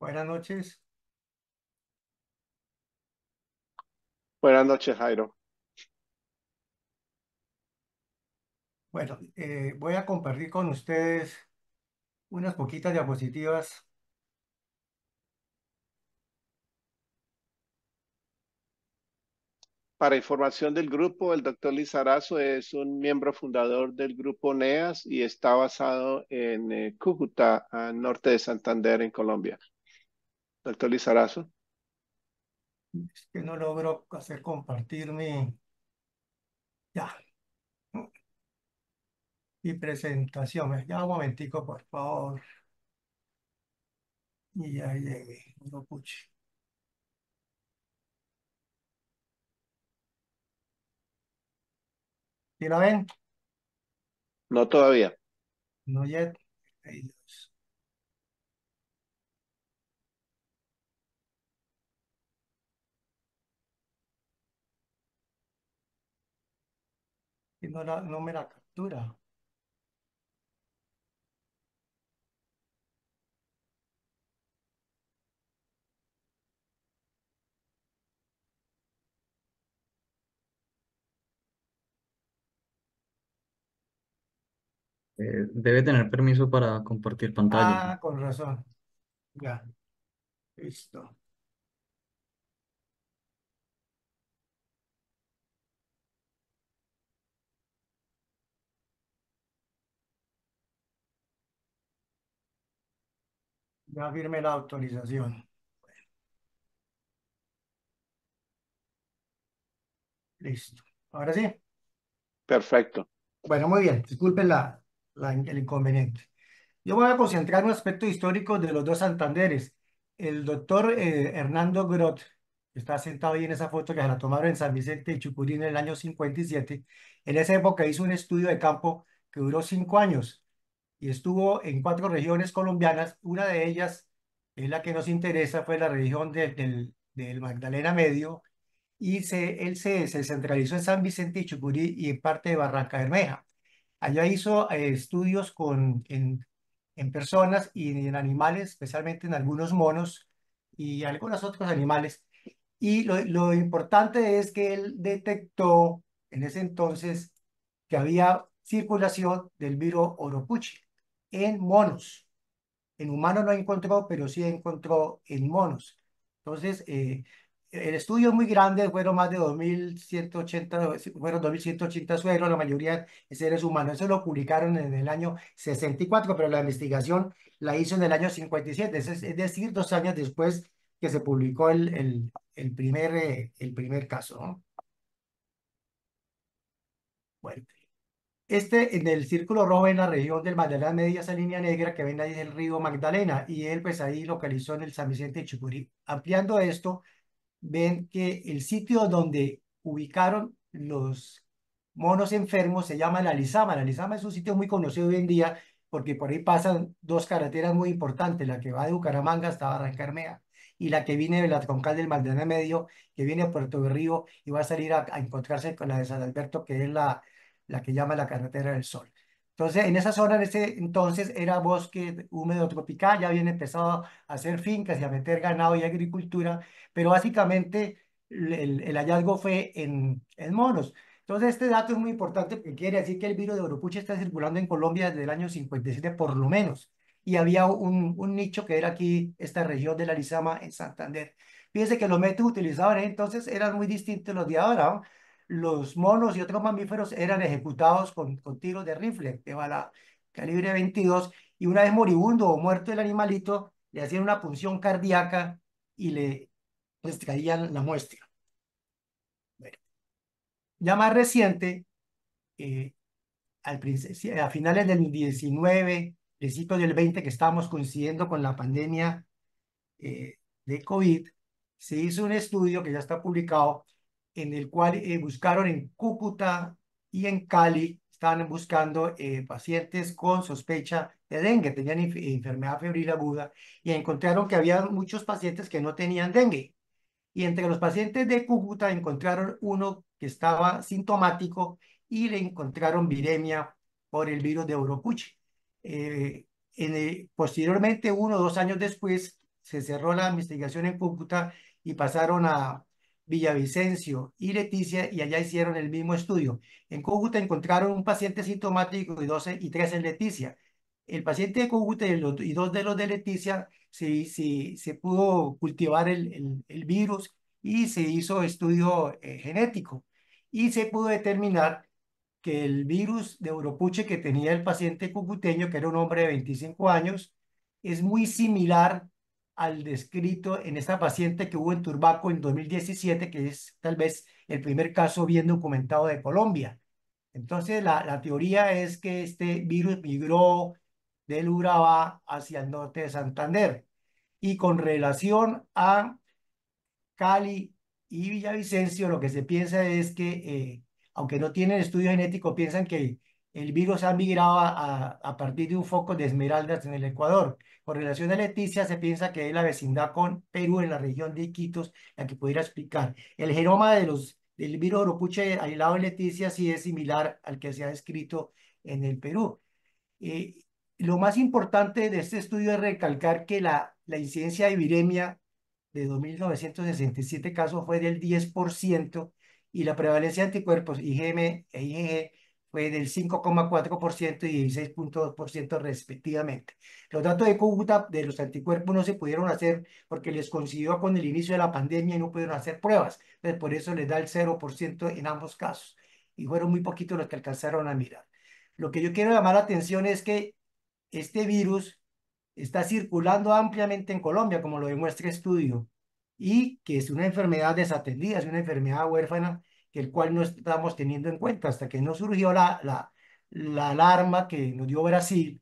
Buenas noches. Buenas noches, Jairo. Bueno, eh, voy a compartir con ustedes unas poquitas diapositivas Para información del grupo, el doctor Lizarazo es un miembro fundador del grupo NEAS y está basado en eh, Cúcuta, al norte de Santander, en Colombia. Doctor Lizarazo. Es que no logro hacer compartir mi... Ya. Mi presentación. Ya un momentico, por favor. Y ya llegué. No puche. ¿Sí ven? No todavía. No yet. Y no, la, no me la captura. Eh, debe tener permiso para compartir pantalla. Ah, con razón. Ya. Listo. Ya firme la autorización. Listo. Ahora sí. Perfecto. Bueno, muy bien. Disculpen la, el inconveniente. Yo voy a concentrar un aspecto histórico de los dos Santanderes. El doctor eh, Hernando Grot, que está sentado ahí en esa foto que se la tomaron en San Vicente y Chucurín en el año 57, en esa época hizo un estudio de campo que duró cinco años y estuvo en cuatro regiones colombianas. Una de ellas es la que nos interesa, fue la región del, Magdalena Medio, y él se, centralizó en San Vicente y Chucurí y en parte de Barranca Bermeja. Allá hizo eh, estudios con, en, personas y en animales, especialmente en algunos monos y algunos otros animales. Y lo, importante es que él detectó en ese entonces que había circulación del virus Oropuchi en monos. En humanos no encontró, pero sí encontró en monos. Entonces, eh, el estudio es muy grande, fueron más de 2.180, fueron 2.180 suegros, la mayoría seres humanos. Eso lo publicaron en el año 64, pero la investigación la hizo en el año 57, es, decir, dos años después que se publicó el, el, primer, eh, el primer caso. este en el círculo rojo en la región del Magdalena Media, esa línea negra que ven ahí del río Magdalena, y él pues ahí localizó en el San Vicente de Chucurí. Ampliando esto, ven que el sitio donde ubicaron los monos enfermos se llama la Lizama. La Lizama es un sitio muy conocido hoy en día porque por ahí pasan dos carreteras muy importantes, la que va de Bucaramanga hasta Barrancarmea y la que viene de la Troncal del Magdalena Medio, que viene a Puerto de y va a salir a, encontrarse con la de San Alberto, que es la, la que llama la Carretera del Sol. Entonces, en esa zona, en ese entonces, era bosque húmedo tropical, ya habían empezado a hacer fincas y a meter ganado y agricultura, pero básicamente el, hallazgo fue en, en monos. Entonces, este dato es muy importante porque quiere decir que el virus de Oropuche está circulando en Colombia desde el año 57, por lo menos. Y había un, nicho que era aquí, esta región de la Lizama, en Santander. Fíjense que los métodos utilizados entonces eran muy distintos los de ahora los monos y otros mamíferos eran ejecutados con, con tiros de rifle de bala calibre 22 y una vez moribundo o muerto el animalito, le hacían una punción cardíaca y le extraían la muestra. Ya más reciente, eh, al, a finales del 19, principios del 20, que estábamos coincidiendo con la pandemia eh, de COVID, se hizo un estudio que ya está publicado en el cual eh, buscaron en Cúcuta y en Cali, estaban buscando eh, pacientes con sospecha de dengue, tenían enfermedad febril aguda y encontraron que había muchos pacientes que no tenían dengue. Y entre los pacientes de Cúcuta encontraron uno que estaba sintomático y le encontraron viremia por el virus de Oropuchi. Eh, en posteriormente, uno o dos años después, se cerró la investigación en Cúcuta y pasaron a Villavicencio y Leticia y allá hicieron el mismo estudio. En Cúcuta encontraron un paciente sintomático y, 12, y 3 en Leticia. El paciente de Cúcuta y, dos de los de Leticia se, se, se pudo cultivar el, el, virus y se hizo estudio eh, genético y se pudo determinar que el virus de Europuche que tenía el paciente cucuteño, que era un hombre de 25 años, es muy similar al descrito en esta paciente que hubo en Turbaco en 2017, que es tal vez el primer caso bien documentado de Colombia. Entonces, la, teoría es que este virus migró del Urabá hacia el norte de Santander. Y con relación a Cali y Villavicencio, lo que se piensa es que, eh, aunque no tienen estudio genético, piensan que el virus ha migrado a, partir de un foco de esmeraldas en el Ecuador. Con relación a Leticia, se piensa que es la vecindad con Perú en la región de Iquitos, la que pudiera explicar. El genoma de los, del virus Oropuche aislado en Leticia sí es similar al que se ha descrito en el Perú. Eh, lo más importante de este estudio es recalcar que la, la incidencia de viremia de 2.967 casos fue del 10% y la prevalencia de anticuerpos IgM e IgG fue del 5,4% y 16,2% respectivamente. Los datos de Cúcuta de los anticuerpos no se pudieron hacer porque les coincidió con el inicio de la pandemia y no pudieron hacer pruebas. por eso les da el 0% en ambos casos. Y fueron muy poquitos los que alcanzaron a mirar. Lo que yo quiero llamar la atención es que este virus está circulando ampliamente en Colombia, como lo demuestra el estudio, y que es una enfermedad desatendida, es una enfermedad huérfana el cual no estamos teniendo en cuenta hasta que no surgió la, la, alarma que nos dio Brasil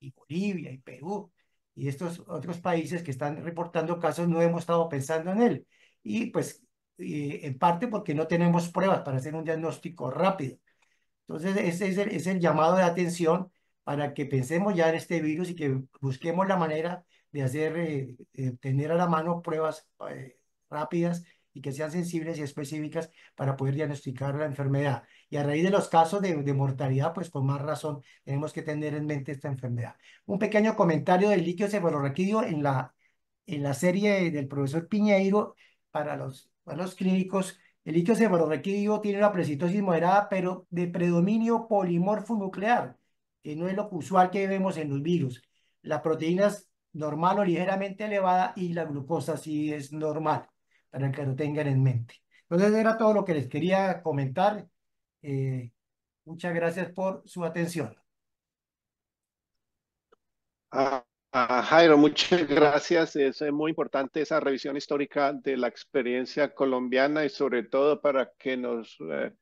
y Bolivia y Perú y estos otros países que están reportando casos, no hemos estado pensando en él. Y pues en parte porque no tenemos pruebas para hacer un diagnóstico rápido. Entonces, ese es el, llamado de atención para que pensemos ya en este virus y que busquemos la manera de hacer, eh, eh, tener a la mano pruebas eh, rápidas y que sean sensibles y específicas para poder diagnosticar la enfermedad. Y a raíz de los casos de, mortalidad, pues con más razón tenemos que tener en mente esta enfermedad. Un pequeño comentario del líquido cefalorraquídeo en la, en la serie del profesor Piñeiro para los, clínicos. El líquido cefalorraquídeo tiene una presitosis moderada, pero de predominio polimorfo nuclear, que no es lo usual que vemos en los virus. la proteína es normal o ligeramente elevada y la glucosa sí es normal para que lo tengan en mente. Entonces era todo lo que les quería comentar. Eh, muchas gracias por su atención. Jairo, muchas gracias. Es eh, muy importante esa revisión histórica de la experiencia colombiana y sobre todo para que nos eh,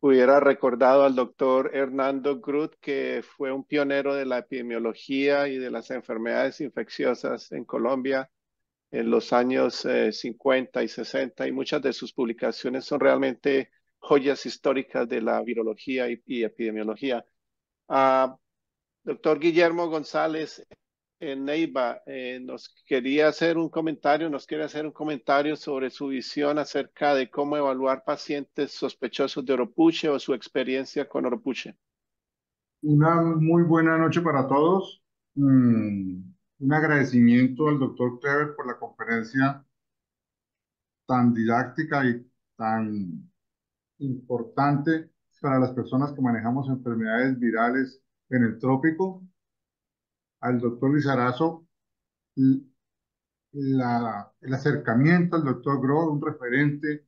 hubiera recordado al doctor Hernando Groot, que fue un pionero de la epidemiología y de las enfermedades infecciosas en Colombia en los años 50 eh, y 60 y muchas de sus publicaciones son realmente joyas históricas de la virología y, epidemiología. Ah, doctor Guillermo González en Neiva eh, nos quería hacer un comentario, nos quiere hacer un comentario sobre su visión acerca de cómo evaluar pacientes sospechosos de oropuche o su experiencia con oropuche. Una muy buena noche para todos. Mm, un agradecimiento al doctor Kleber por la conferencia tan didáctica y tan importante para las personas que manejamos enfermedades virales en el trópico. Al doctor Lizarazo, el acercamiento al doctor Groh, un referente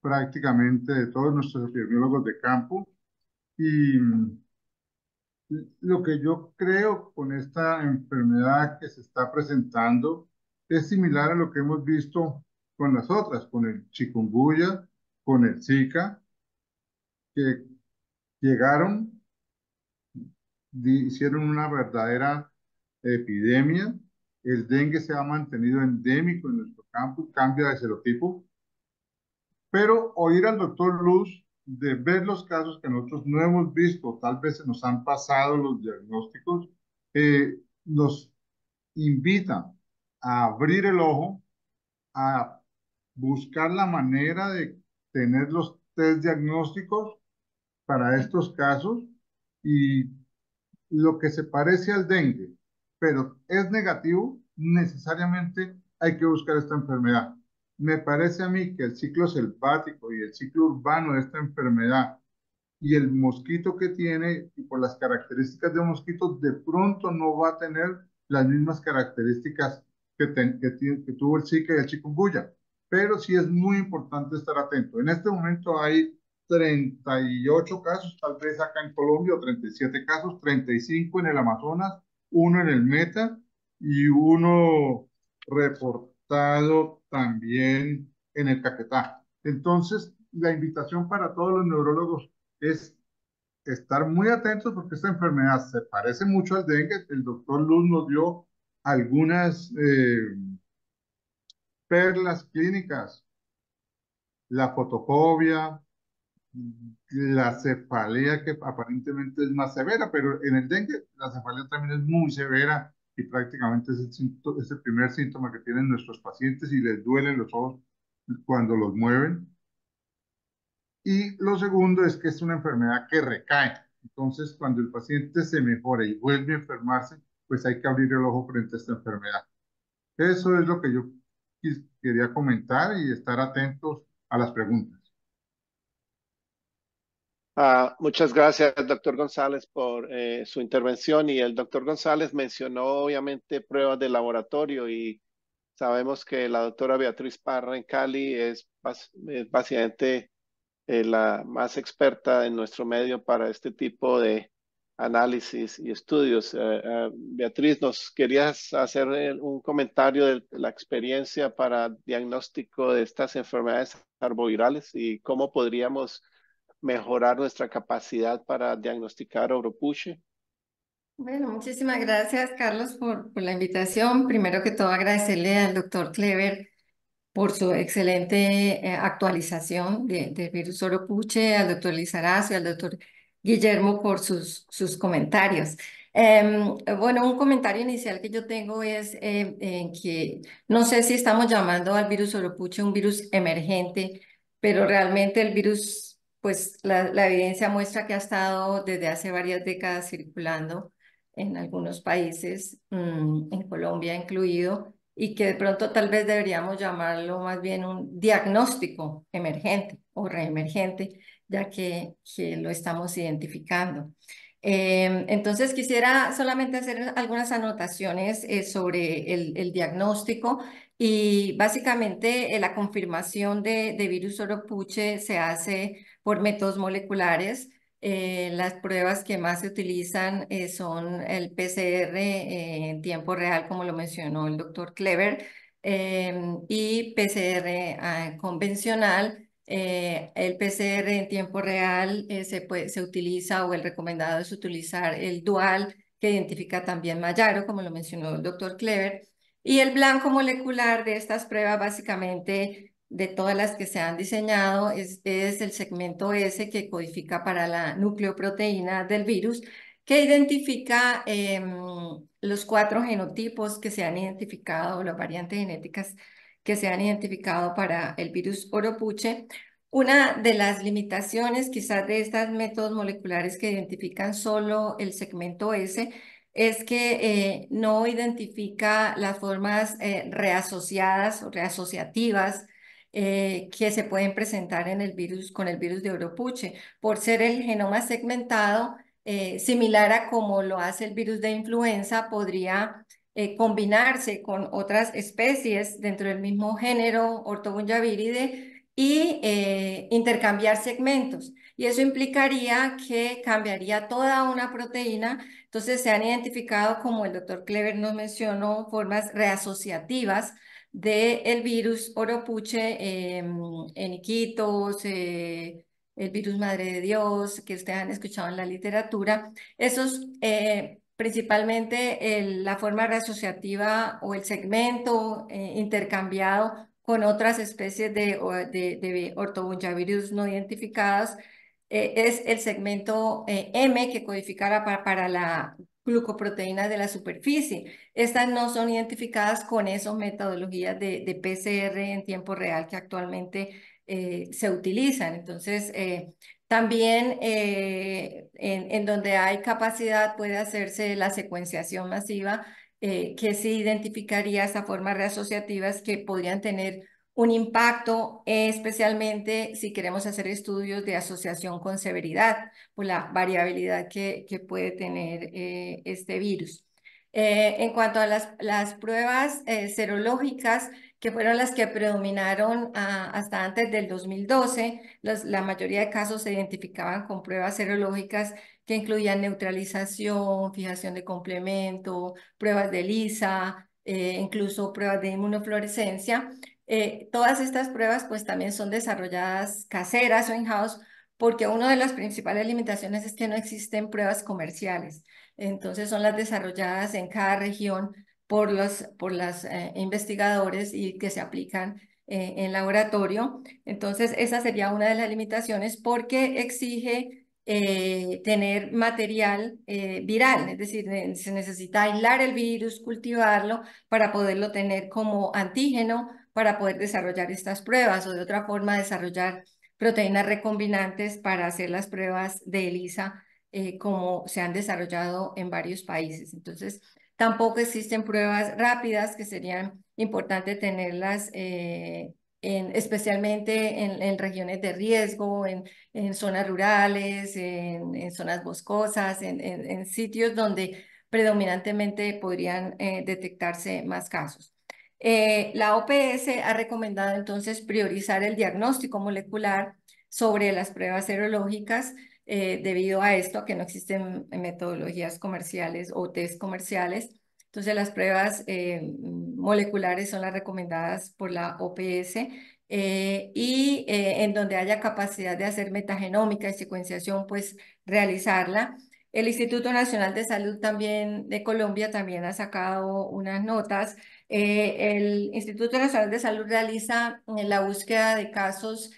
prácticamente de todos nuestros epidemiólogos de campo. Y lo que yo creo con esta enfermedad que se está presentando es similar a lo que hemos visto con las otras, con el chikungunya, con el Zika, que llegaron, hicieron una verdadera epidemia. El dengue se ha mantenido endémico en nuestro campo, cambia de serotipo. Pero oír al doctor Luz de ver los casos que nosotros no hemos visto, tal vez se nos han pasado los diagnósticos, eh, nos invita a abrir el ojo, a buscar la manera de tener los test diagnósticos para estos casos y lo que se parece al dengue, pero es negativo, necesariamente hay que buscar esta enfermedad. Me parece a mí que el ciclo selvático y el ciclo urbano de esta enfermedad y el mosquito que tiene, y por las características de un mosquito, de pronto no va a tener las mismas características que, que, tuvo el Zika y el chikungunya. Pero sí es muy importante estar atento. En este momento hay 38 casos, tal vez acá en Colombia, 37 casos, 35 en el Amazonas, uno en el Meta y uno reportado también en el Caquetá. Entonces, la invitación para todos los neurólogos es estar muy atentos porque esta enfermedad se parece mucho al dengue. El doctor Luz nos dio algunas eh, perlas clínicas, la fotofobia, la cefalea que aparentemente es más severa, pero en el dengue la cefalea también es muy severa y prácticamente es el, es el primer síntoma que tienen nuestros pacientes y les duelen los ojos cuando los mueven. Y lo segundo es que es una enfermedad que recae. Entonces, cuando el paciente se mejora y vuelve a enfermarse, pues hay que abrir el ojo frente a esta enfermedad. Eso es lo que yo quería comentar y estar atentos a las preguntas. Ah, muchas gracias, doctor González, por eh, su intervención. Y el doctor González mencionó, obviamente, pruebas de laboratorio y sabemos que la doctora Beatriz Parra en Cali es, básicamente eh, la más experta en nuestro medio para este tipo de análisis y estudios. Eh, Beatriz, nos querías hacer un comentario de la experiencia para diagnóstico de estas enfermedades arbovirales y cómo podríamos mejorar nuestra capacidad para diagnosticar oropuche. Bueno, muchísimas gracias, Carlos, por, la invitación. Primero que todo, agradecerle al doctor Clever por su excelente eh, actualización del virus oropuche, al doctor Lizarazo y al doctor Guillermo por sus, sus comentarios. Em, bueno, un comentario inicial que yo tengo es eh, que no sé si estamos llamando al virus oropuche un virus emergente, pero realmente el virus pues la, evidencia muestra que ha estado desde hace varias décadas circulando en algunos países, mm, en Colombia incluido, y que de pronto tal vez deberíamos llamarlo más bien un diagnóstico emergente o reemergente, ya que, lo estamos identificando. Em, entonces quisiera solamente hacer algunas anotaciones eh, sobre el, diagnóstico y básicamente eh, la confirmación de virus oropuche se hace por métodos moleculares. Eh, las pruebas que más se utilizan eh, son el PCR eh, en tiempo real, como lo mencionó el doctor Clever, y PCR ah, convencional. el PCR en tiempo real se, puede, se utiliza o el recomendado es utilizar el dual que identifica también Mayaro, como lo mencionó el doctor Clever. Y el blanco molecular de estas pruebas básicamente de todas las que se han diseñado es, el segmento S que codifica para la nucleoproteína del virus, que identifica em, los cuatro genotipos que se han identificado, las variantes genéticas que se han identificado para el virus oropuche. Una de las limitaciones quizás de estos métodos moleculares que identifican solo el segmento S es que eh, no identifica las formas eh, reasociadas o reasociativas eh, que se pueden presentar en el virus, con el virus de Oropuche, por ser el genoma segmentado, eh, similar a como lo hace el virus de influenza, podría eh, combinarse con otras especies dentro del mismo género ortogonjaviride y intercambiar segmentos. Y eso implicaría que cambiaría toda una proteína. Entonces se han identificado, como el doctor Clever nos mencionó, formas reasociativas del virus oropuche em, en Iquitos, eh, el virus Madre de Dios, que ustedes han escuchado en la literatura. Esos, eh, principalmente la forma reasociativa o el segmento eh, intercambiado con otras especies de, de, de no identificadas, eh, es el segmento M que codificara para, para la glucoproteínas de la superficie. Estas no son identificadas con esas metodologías de, PCR en tiempo real que actualmente eh, se utilizan. Entonces, eh, también eh, en, en, donde hay capacidad puede hacerse la secuenciación masiva que se identificaría esas formas reasociativas que podrían tener un impacto, especialmente si queremos hacer estudios de asociación con severidad por la variabilidad que, puede tener eh, este virus. Eh, en cuanto a las, pruebas eh, serológicas, que fueron las que predominaron ah, hasta antes del 2012, la mayoría de casos se identificaban con pruebas serológicas que incluían neutralización, fijación de complemento, pruebas de lisa, eh, incluso pruebas de inmunofluorescencia. Eh, todas estas pruebas pues también son desarrolladas caseras o in-house porque una de las principales limitaciones es que no existen pruebas comerciales. Entonces son las desarrolladas en cada región por los por las, eh, investigadores y que se aplican en laboratorio. Entonces esa sería una de las limitaciones porque exige eh, tener material eh, viral, es decir, se necesita aislar el virus, cultivarlo para poderlo tener como antígeno, para poder desarrollar estas pruebas o de otra forma desarrollar proteínas recombinantes para hacer las pruebas de ELISA eh, como se han desarrollado en varios países. Entonces, tampoco existen pruebas rápidas que serían importantes tenerlas especialmente en, regiones de riesgo, en, zonas rurales, en, zonas boscosas, en, sitios donde predominantemente podrían eh, detectarse más casos. Eh, la OPS ha recomendado entonces priorizar el diagnóstico molecular sobre las pruebas serológicas eh, debido a esto, que no existen metodologías comerciales o test comerciales entonces, las pruebas eh, moleculares son las recomendadas por la OPS eh, y eh, en donde haya capacidad de hacer metagenómica y secuenciación, pues realizarla. El Instituto Nacional de Salud también de Colombia también ha sacado unas notas. el Instituto Nacional de Salud realiza la búsqueda de casos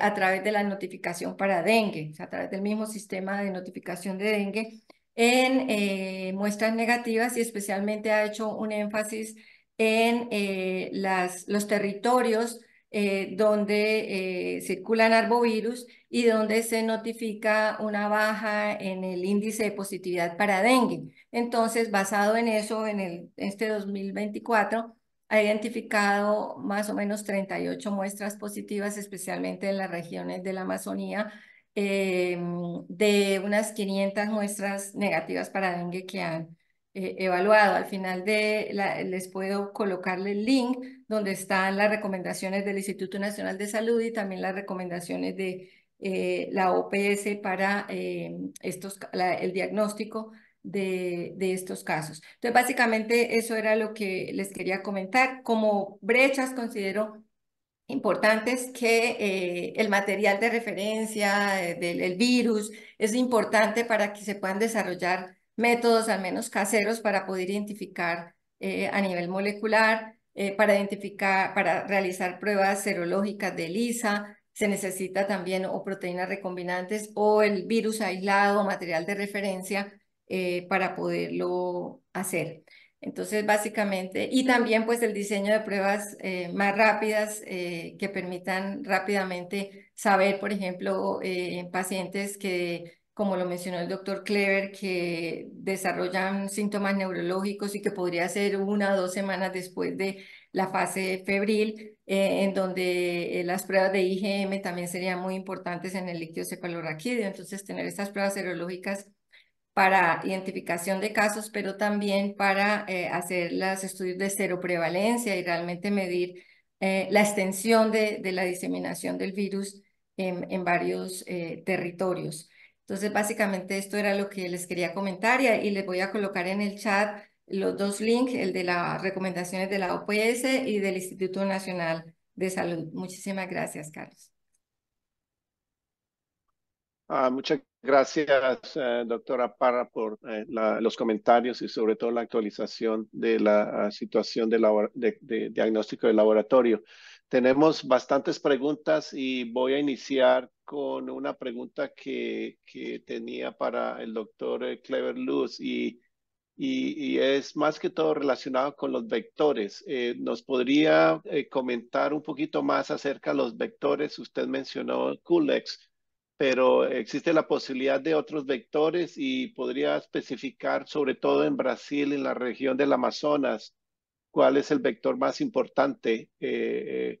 a través de la notificación para dengue, a través del mismo sistema de notificación de dengue en eh, muestras negativas y especialmente ha hecho un énfasis en eh, las, los territorios eh, donde circulan arbovirus y donde se notifica una baja en el índice de positividad para dengue. Entonces, basado en eso, en el, este 2024 ha identificado más o menos 38 muestras positivas, especialmente en las regiones de la Amazonía, eh, de unas 500 muestras negativas para dengue que han eh, evaluado. Al final de les puedo colocarle el link donde están las recomendaciones del Instituto Nacional de Salud y también las recomendaciones de eh, la OPS para estos, el diagnóstico de, de, estos casos. Entonces, básicamente eso era lo que les quería comentar. Como brechas, considero importante es que eh, el material de referencia eh, del virus es importante para que se puedan desarrollar métodos, al menos caseros, para poder identificar eh, a nivel molecular, para identificar, para realizar pruebas serológicas de ELISA, se necesita también o proteínas recombinantes o el virus aislado, material de referencia, para poderlo hacer. Entonces, básicamente, y también pues el diseño de pruebas eh, más rápidas eh, que permitan rápidamente saber, por ejemplo, eh, en pacientes que, como lo mencionó el doctor Clever, que desarrollan síntomas neurológicos y que podría ser una o dos semanas después de la fase febril, en donde las pruebas de IgM también serían muy importantes en el líquido cefalorraquídeo. Entonces, tener estas pruebas neurológicas para identificación de casos, pero también para eh, hacer los estudios de seroprevalencia y realmente medir eh, la extensión de, la diseminación del virus en, varios eh, territorios. Entonces, básicamente esto era lo que les quería comentar y, les voy a colocar en el chat los dos links, el de las recomendaciones de la OPS y del Instituto Nacional de Salud. Muchísimas gracias, Carlos. Ah, muchas Gracias, eh, doctora Parra, por eh, los comentarios y sobre todo la actualización de la ah, situación de, diagnóstico de laboratorio. Tenemos bastantes preguntas y voy a iniciar con una pregunta que, tenía para el doctor eh, Clever Luz y, y, es más que todo relacionado con los vectores. ¿Nos podría comentar un poquito más acerca de los vectores? Usted mencionó CULEX pero existe la posibilidad de otros vectores y podría especificar, sobre todo en Brasil, en la región del Amazonas, cuál es el vector más importante. Eh, eh,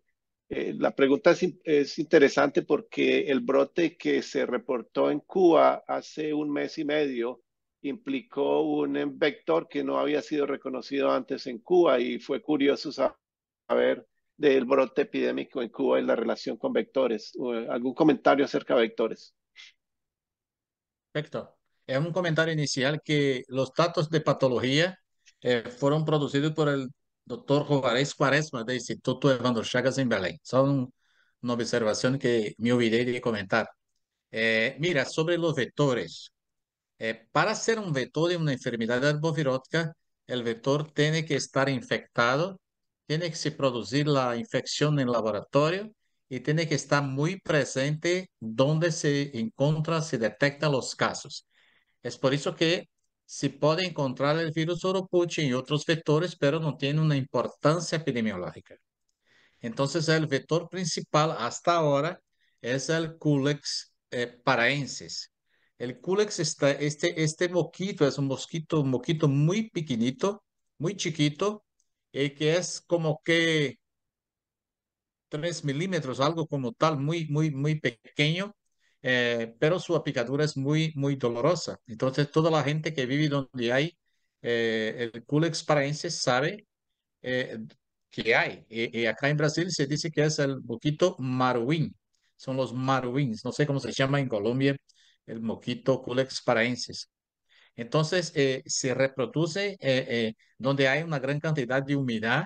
eh, la pregunta es, es, interesante porque el brote que se reportó en Cuba hace un mes y medio implicó un vector que no había sido reconocido antes en Cuba y fue curioso saber del brote epidémico en Cuba y la relación con vectores. ¿Algún comentario acerca de vectores? Perfecto. Es un comentario inicial que los datos de patología eh, fueron producidos por el doctor Juárez Cuaresma del Instituto Evandro Chagas en Belén. Son una observación que me olvidé de comentar. Eh, mira, sobre los vectores. Eh, para ser un vector de una enfermedad arbovirótica, el vector tiene que estar infectado tiene que se producir la infección en laboratorio y tiene que estar muy presente donde se encuentra, se detectan los casos. Es por eso que se puede encontrar el virus Oropuchi en otros vectores, pero no tiene una importancia epidemiológica. Entonces, el vector principal hasta ahora es el Culex eh, paraensis. El Culex, está, este, este mosquito, es un mosquito, un mosquito muy pequeñito, muy chiquito, eh, que es como que 3 milímetros, algo como tal, muy, muy, muy pequeño, eh, pero su picadura es muy, muy dolorosa. Entonces, toda la gente que vive donde hay eh, el culex paraense sabe que hay. Y, acá en Brasil se dice que es el Moquito maruín, son los maruins, no sé cómo se llama en Colombia el moquito culex paraenses. Entonces, eh, se reproduce eh, eh, donde hay una gran cantidad de humedad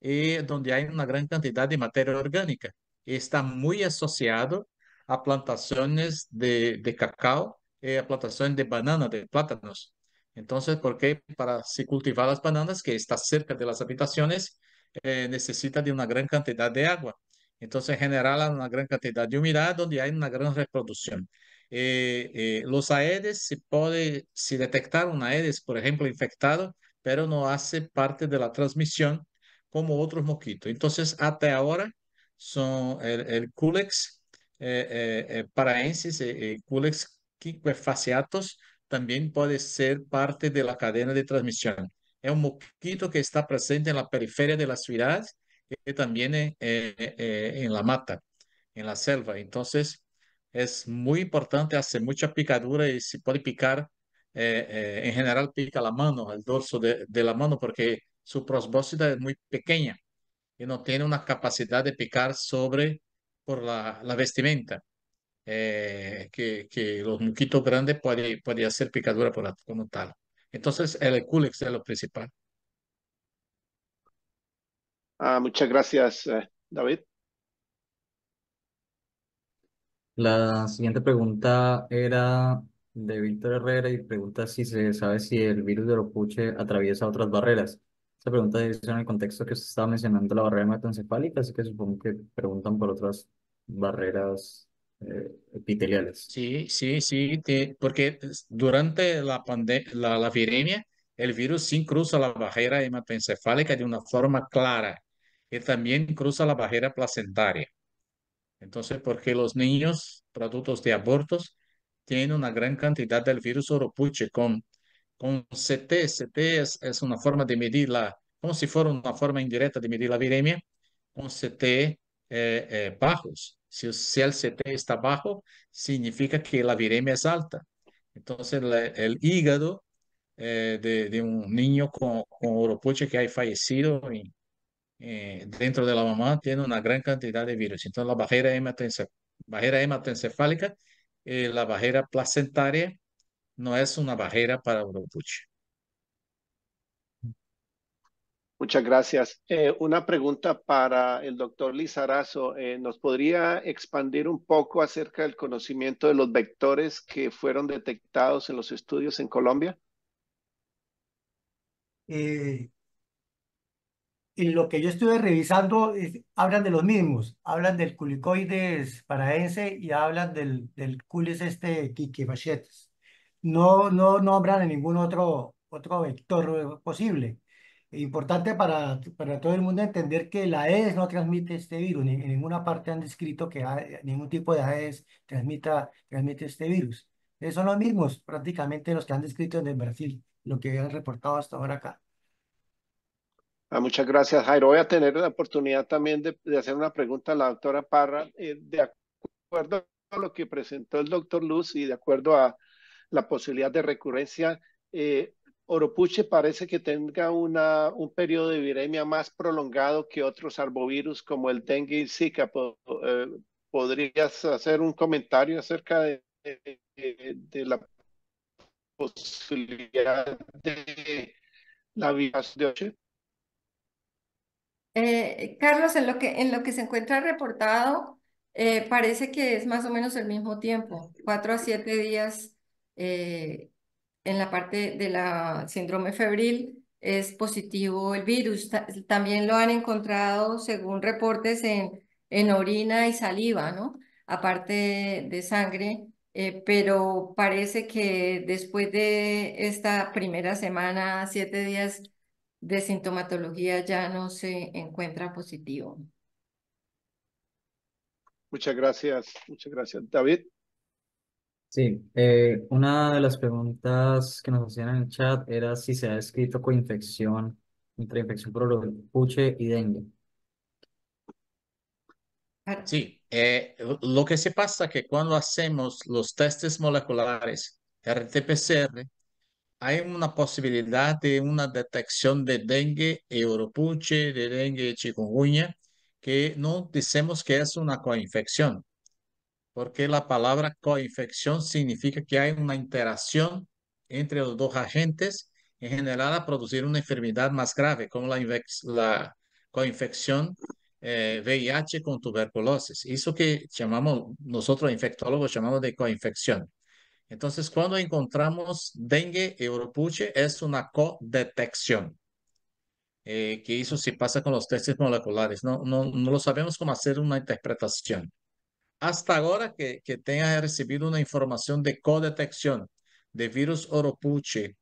y donde hay una gran cantidad de materia orgánica. Está muy asociado a plantaciones de, de cacao, a plantaciones de banana, de plátanos. Entonces, ¿por qué? para cultivar las bananas, que está cerca de las habitaciones, necesita de una gran cantidad de agua. Entonces, generan una gran cantidad de humedad donde hay una gran reproducción. Eh, eh, los Aedes, se puede, si detectar un Aedes, por ejemplo, infectado, pero no hace parte de la transmisión como otros mosquitos. Entonces, hasta ahora son el, Culex eh, paraensis, Culex quinquefaciatus, también puede ser parte de la cadena de transmisión. Es un mosquito que está presente en la periferia de la ciudad y también en la mata, en la selva. Entonces, es muy importante, hacer mucha picadura y si puede picar, eh, eh, en general pica la mano, el dorso de, de la mano, porque su prosbósida es muy pequeña y no tiene una capacidad de picar sobre por la, la vestimenta. Eh, que, que, los muquitos grandes pueden puede hacer picadura por como tal. Entonces, el culex es lo principal. Ah, muchas gracias, David. La siguiente pregunta era de Víctor Herrera y pregunta si se sabe si el virus de opuche atraviesa otras barreras. Esta pregunta es en el contexto que se estaba mencionando la barrera hematoencefálica, así que supongo que preguntan por otras barreras eh, epiteliales. Sí, sí, sí, porque durante la, la, la viremia, el virus sí cruza la barrera hematoencefálica de una forma clara y también cruza la barrera placentaria. Entonces, porque los niños productos de abortos tienen una gran cantidad del virus oropuche con, con CT. CT es, una forma de medir la, como si fuera una forma indirecta de medir la viremia, con CT eh, eh, bajos. Si, el CT está bajo, significa que la viremia es alta. Entonces, el, hígado eh, de, un niño con, con oropuche que ha fallecido en, eh, dentro de la mamá tiene una gran cantidad de virus. Entonces, la bajera hematoencefálica, eh, la bajera placentaria, no es una barrera para Uropuche. Muchas gracias. Eh, una pregunta para el doctor Lizarazo. ¿Nos podría expandir un poco acerca del conocimiento de los vectores que fueron detectados en los estudios en Colombia? Eh, y lo que yo estuve revisando, hablan de los mismos. Hablan del culicoides paraense y hablan del, del culis este No, no nombran a ningún otro, otro vector posible. Importante para, para todo el mundo entender que la AES no transmite este virus. en ninguna parte han descrito que ningún tipo de AES transmita, transmite este virus. son los mismos prácticamente los que han descrito en el Brasil, lo que han reportado hasta ahora acá. Ah, muchas gracias, Jairo. Voy a tener la oportunidad también de, hacer una pregunta a la doctora Parra. Eh, de acuerdo a lo que presentó el doctor Luz y de acuerdo a la posibilidad de recurrencia, eh, Oropuche parece que tenga una, un periodo de viremia más prolongado que otros arbovirus como el dengue y Zika. Eh, ¿Podrías hacer un comentario acerca de, la posibilidad de la vida de Oropuche? Eh, Carlos, en lo, que, se encuentra reportado, eh, parece que es más o menos el mismo tiempo, cuatro a siete días eh, en la parte de la síndrome febril es positivo el virus. también lo han encontrado, según reportes, en, en orina y saliva, ¿no? Aparte de sangre, pero parece que después de esta primera semana, siete días, de sintomatología ya no se encuentra positivo. Muchas gracias, muchas gracias. David. Sí, eh, una de las preguntas que nos hacían en el chat era si se ha escrito coinfección entre infección por puche y dengue. Sí, eh, lo que se pasa es que cuando hacemos los testes moleculares RT-PCR, hay una posibilidad de una detección de dengue europuche, de dengue chikungunya, que no decimos que es una coinfección, porque la palabra coinfección significa que hay una interacción entre los dos agentes en general a producir una enfermedad más grave, como la, la coinfección VIH eh, con tuberculosis. Eso que llamamos, nosotros infectólogos llamamos de coinfección. Entonces, cuando encontramos dengue oropuche es una codetección. Eh, que eso sí pasa con los testes moleculares. No, no, no lo sabemos cómo hacer una interpretación. Hasta ahora que, que tenga recibido una información de codetección de virus oropuche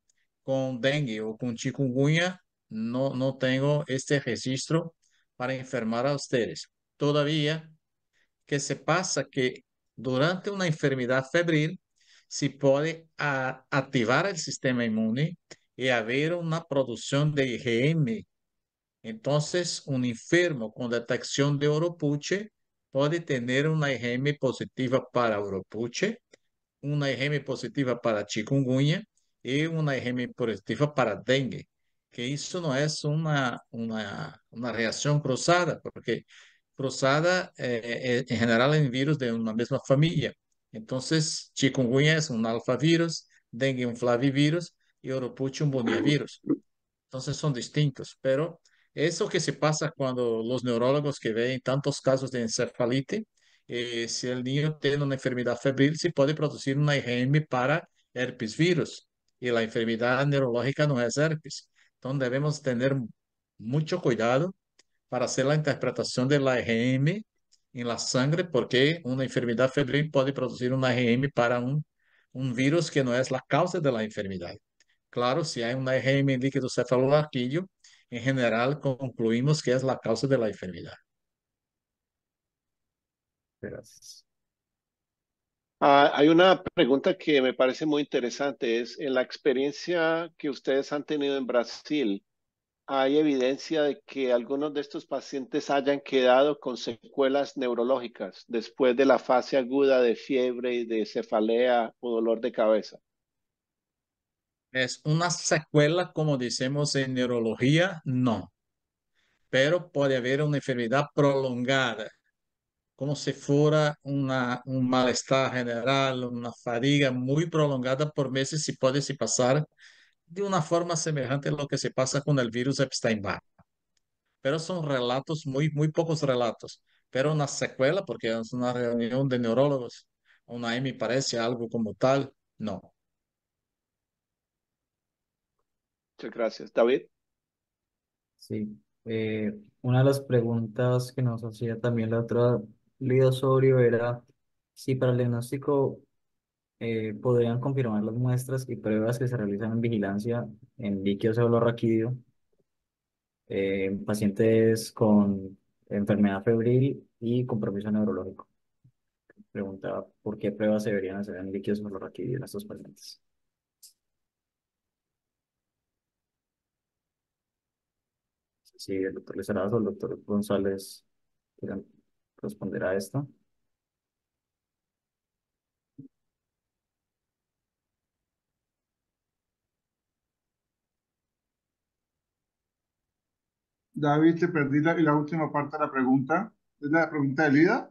con dengue o con chikungunya, no, no tengo este registro para enfermar a ustedes. Todavía que se pasa que durante una enfermedad febril, se puede a, el sistema inmune y haber una producción de IgM. Entonces, un enfermo con detección de oropuche puede tener una IgM positiva para oropuche, una IgM positiva para chikungunya y una IgM positiva para dengue. Que eso no es una una una cruzada, porque cruzada, eh, eh, en general general virus virus de una misma familia. Entonces, chikungunya es un alfavirus, dengue un flavivirus y oropuche un boniavirus. Entonces son distintos, pero eso que se pasa cuando los neurólogos que ven tantos casos de encefalitis, eh, si el niño tiene una enfermedad febril, se puede producir una IgM para herpes virus y la enfermedad neurológica no es herpes. Entonces debemos tener mucho cuidado para hacer la interpretación de la IgM en la sangre porque una enfermedad febril puede producir un RM para un, un virus que no es la causa de la enfermedad. Claro, si hay una RM en líquido cefalorraquídeo, en general concluimos que es la causa de la enfermedad. Gracias. Ah, hay una pregunta que me parece muy interesante, es en la experiencia que ustedes han tenido en Brasil, hay evidencia de que algunos de estos pacientes hayan quedado con secuelas neurológicas después de la fase aguda de fiebre y de cefalea o dolor de cabeza. Es una secuela, como decimos en neurología, no. Pero puede haber una enfermedad prolongada, como si fuera una, un malestar general, una fatiga muy prolongada por meses y puede pasar de una forma semejante a lo que se pasa con el virus Epstein-Barr. Pero son relatos, muy, muy pocos relatos. Pero una secuela, porque es una reunión de neurólogos, una me parece algo como tal, no. Muchas gracias. David. Sí. Eh, una de las preguntas que nos hacía también la otra Lidia era si para el diagnóstico eh, podrían confirmar las muestras y pruebas que se realizan en vigilancia en líquido de eh, en pacientes con enfermedad febril y compromiso neurológico. Preguntaba por qué pruebas se deberían hacer en líquido cefalorraquídeo en estos pacientes. Si sí, el doctor Lizarazo o el doctor González responderá responder a esto. David, te perdí la, última parte de la pregunta. ¿Es la pregunta de Lida?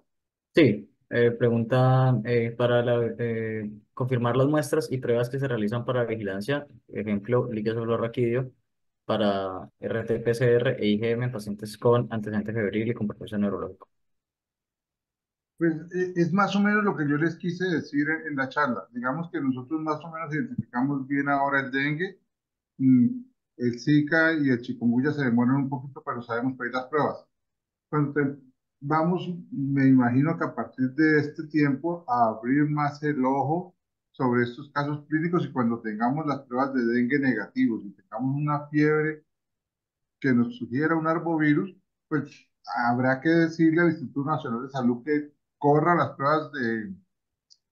Sí, eh, pregunta eh, para eh, confirmar las muestras y pruebas que se realizan para vigilancia, ejemplo, líquido raquídeo para RT-PCR e IgM en pacientes con antecedentes febril y con perfusión neurológico. Pues e, es más o menos lo que yo les quise decir en, la charla. Digamos que nosotros más o menos identificamos bien ahora el dengue. Mm, el Zika y el chikungunya se demoran un poquito, pero sabemos pedir las pruebas. Cuando vamos, me imagino que a partir de este tiempo, a abrir más el ojo sobre estos casos clínicos y cuando tengamos las pruebas de dengue negativos y tengamos una fiebre que nos sugiera un arbovirus, pues habrá que decirle al Instituto Nacional de Salud que corra las pruebas de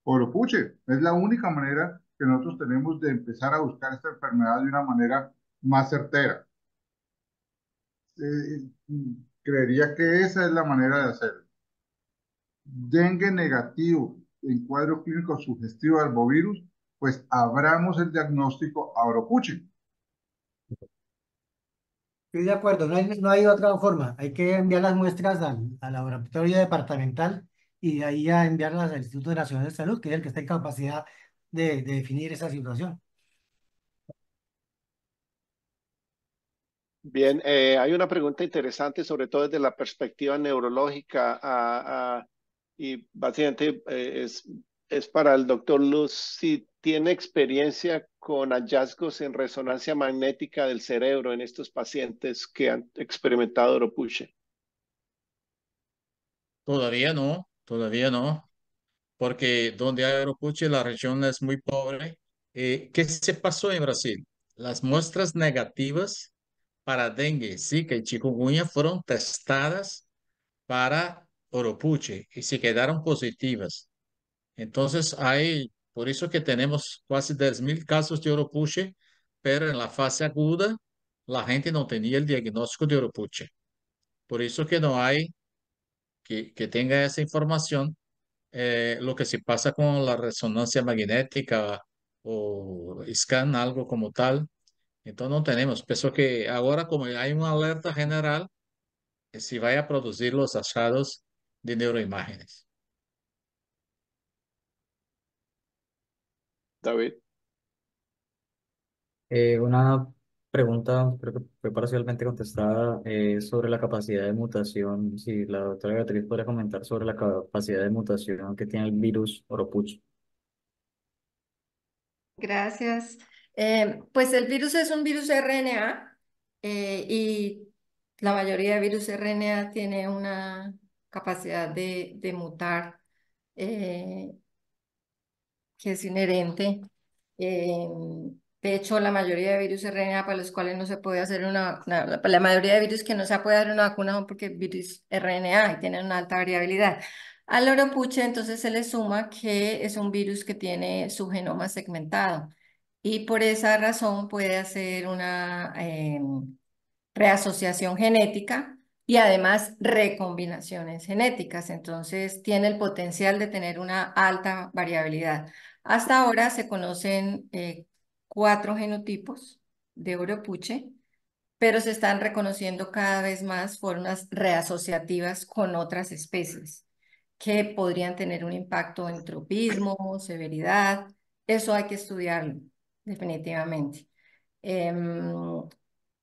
oropuche. Es la única manera que nosotros tenemos de empezar a buscar esta enfermedad de una manera más certera. Eh, creería que esa es la manera de hacerlo. Dengue negativo en cuadro clínico sugestivo de arbovirus, pues abramos el diagnóstico a Estoy de acuerdo, no hay, no otra forma. Hay que enviar las muestras al, al laboratorio departamental y de ahí a enviarlas al Instituto Nacional de Salud, que es el que está en capacidad de definir esa situación. Bien, eh, hay una pregunta interesante, sobre todo desde la perspectiva neurológica, ah, ah, y básicamente eh, es, es para el doctor Luz si tiene experiencia con hallazgos en resonancia magnética del cerebro en estos pacientes que han experimentado Oropuche. Todavía no, todavía no, porque donde hay Oropuche la región es muy pobre. Eh, ¿Qué se pasó en Brasil? Las muestras negativas para dengue, Zika y chikungunya fueron testadas para oropuche y se quedaron positivas. Entonces hay, por eso que tenemos casi 10.000 casos de oropuche, pero en la fase aguda la gente no tenía el diagnóstico de oropuche. Por eso que no hay que, que tenga esa información. Eh, lo que se pasa con la resonancia magnética o scan, algo como tal, entonces no tenemos. Pienso que ahora como hay una alerta general, que vaya a producir los asados de neuroimágenes. David. Eh, una pregunta, creo que fue parcialmente contestada, eh, sobre la capacidad de mutación. Si la doctora Beatriz podría comentar sobre la capacidad de mutación que tiene el virus Gracias. Gracias. Eh, pues el virus es un virus RNA eh, y la mayoría de virus RNA tiene una capacidad de, mutar eh, que es inherente. De hecho, la mayoría de virus RNA para los cuales no se puede hacer una vacuna, la mayoría de virus que no se puede dar una vacuna son porque virus RNA y tienen una alta variabilidad. Al oropuche entonces se le suma que es un virus que tiene su genoma segmentado y por esa razón puede hacer una em, reasociación genética y además recombinaciones genéticas. Entonces tiene el potencial de tener una alta variabilidad. Hasta ahora se conocen eh, cuatro genotipos de Oropuche, pero se están reconociendo cada vez más formas reasociativas con otras especies que podrían tener un impacto en tropismo, severidad. Eso hay que estudiarlo definitivamente. Em,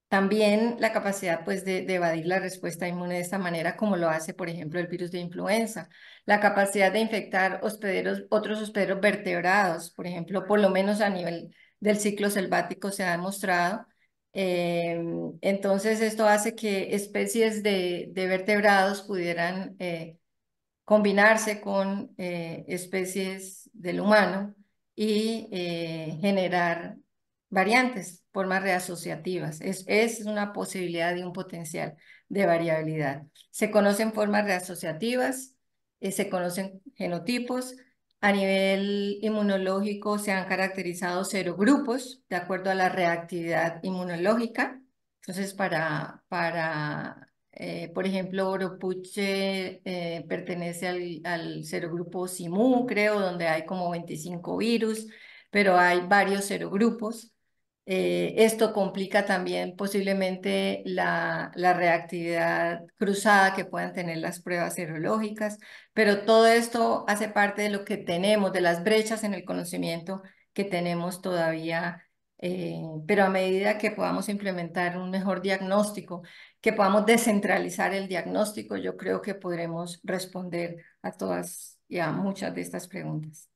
también la capacidad pues, de, evadir la respuesta inmune de esta manera, como lo hace, por ejemplo, el virus de influenza. La capacidad de infectar hospederos, otros hospederos vertebrados, por ejemplo, por lo menos a nivel del ciclo selvático se ha demostrado. Em, entonces, esto hace que especies de, vertebrados pudieran eh, combinarse con eh, especies del humano y eh, generar variantes, formas reasociativas. Es, es una posibilidad y un potencial de variabilidad. Se conocen formas reasociativas, eh, se conocen genotipos. A nivel inmunológico se han caracterizado cero grupos de acuerdo a la reactividad inmunológica. Entonces, para, para eh, por ejemplo, Oropuche eh, pertenece al, al serogrupo Simu, creo, donde hay como 25 virus, pero hay varios serogrupos. Eh, esto complica también posiblemente la, la, reactividad cruzada que puedan tener las pruebas serológicas, pero todo esto hace parte de lo que tenemos, de las brechas en el conocimiento que tenemos todavía, pero a medida que podamos implementar un mejor diagnóstico, que podamos descentralizar el diagnóstico, yo creo que podremos responder a todas y a muchas de estas preguntas.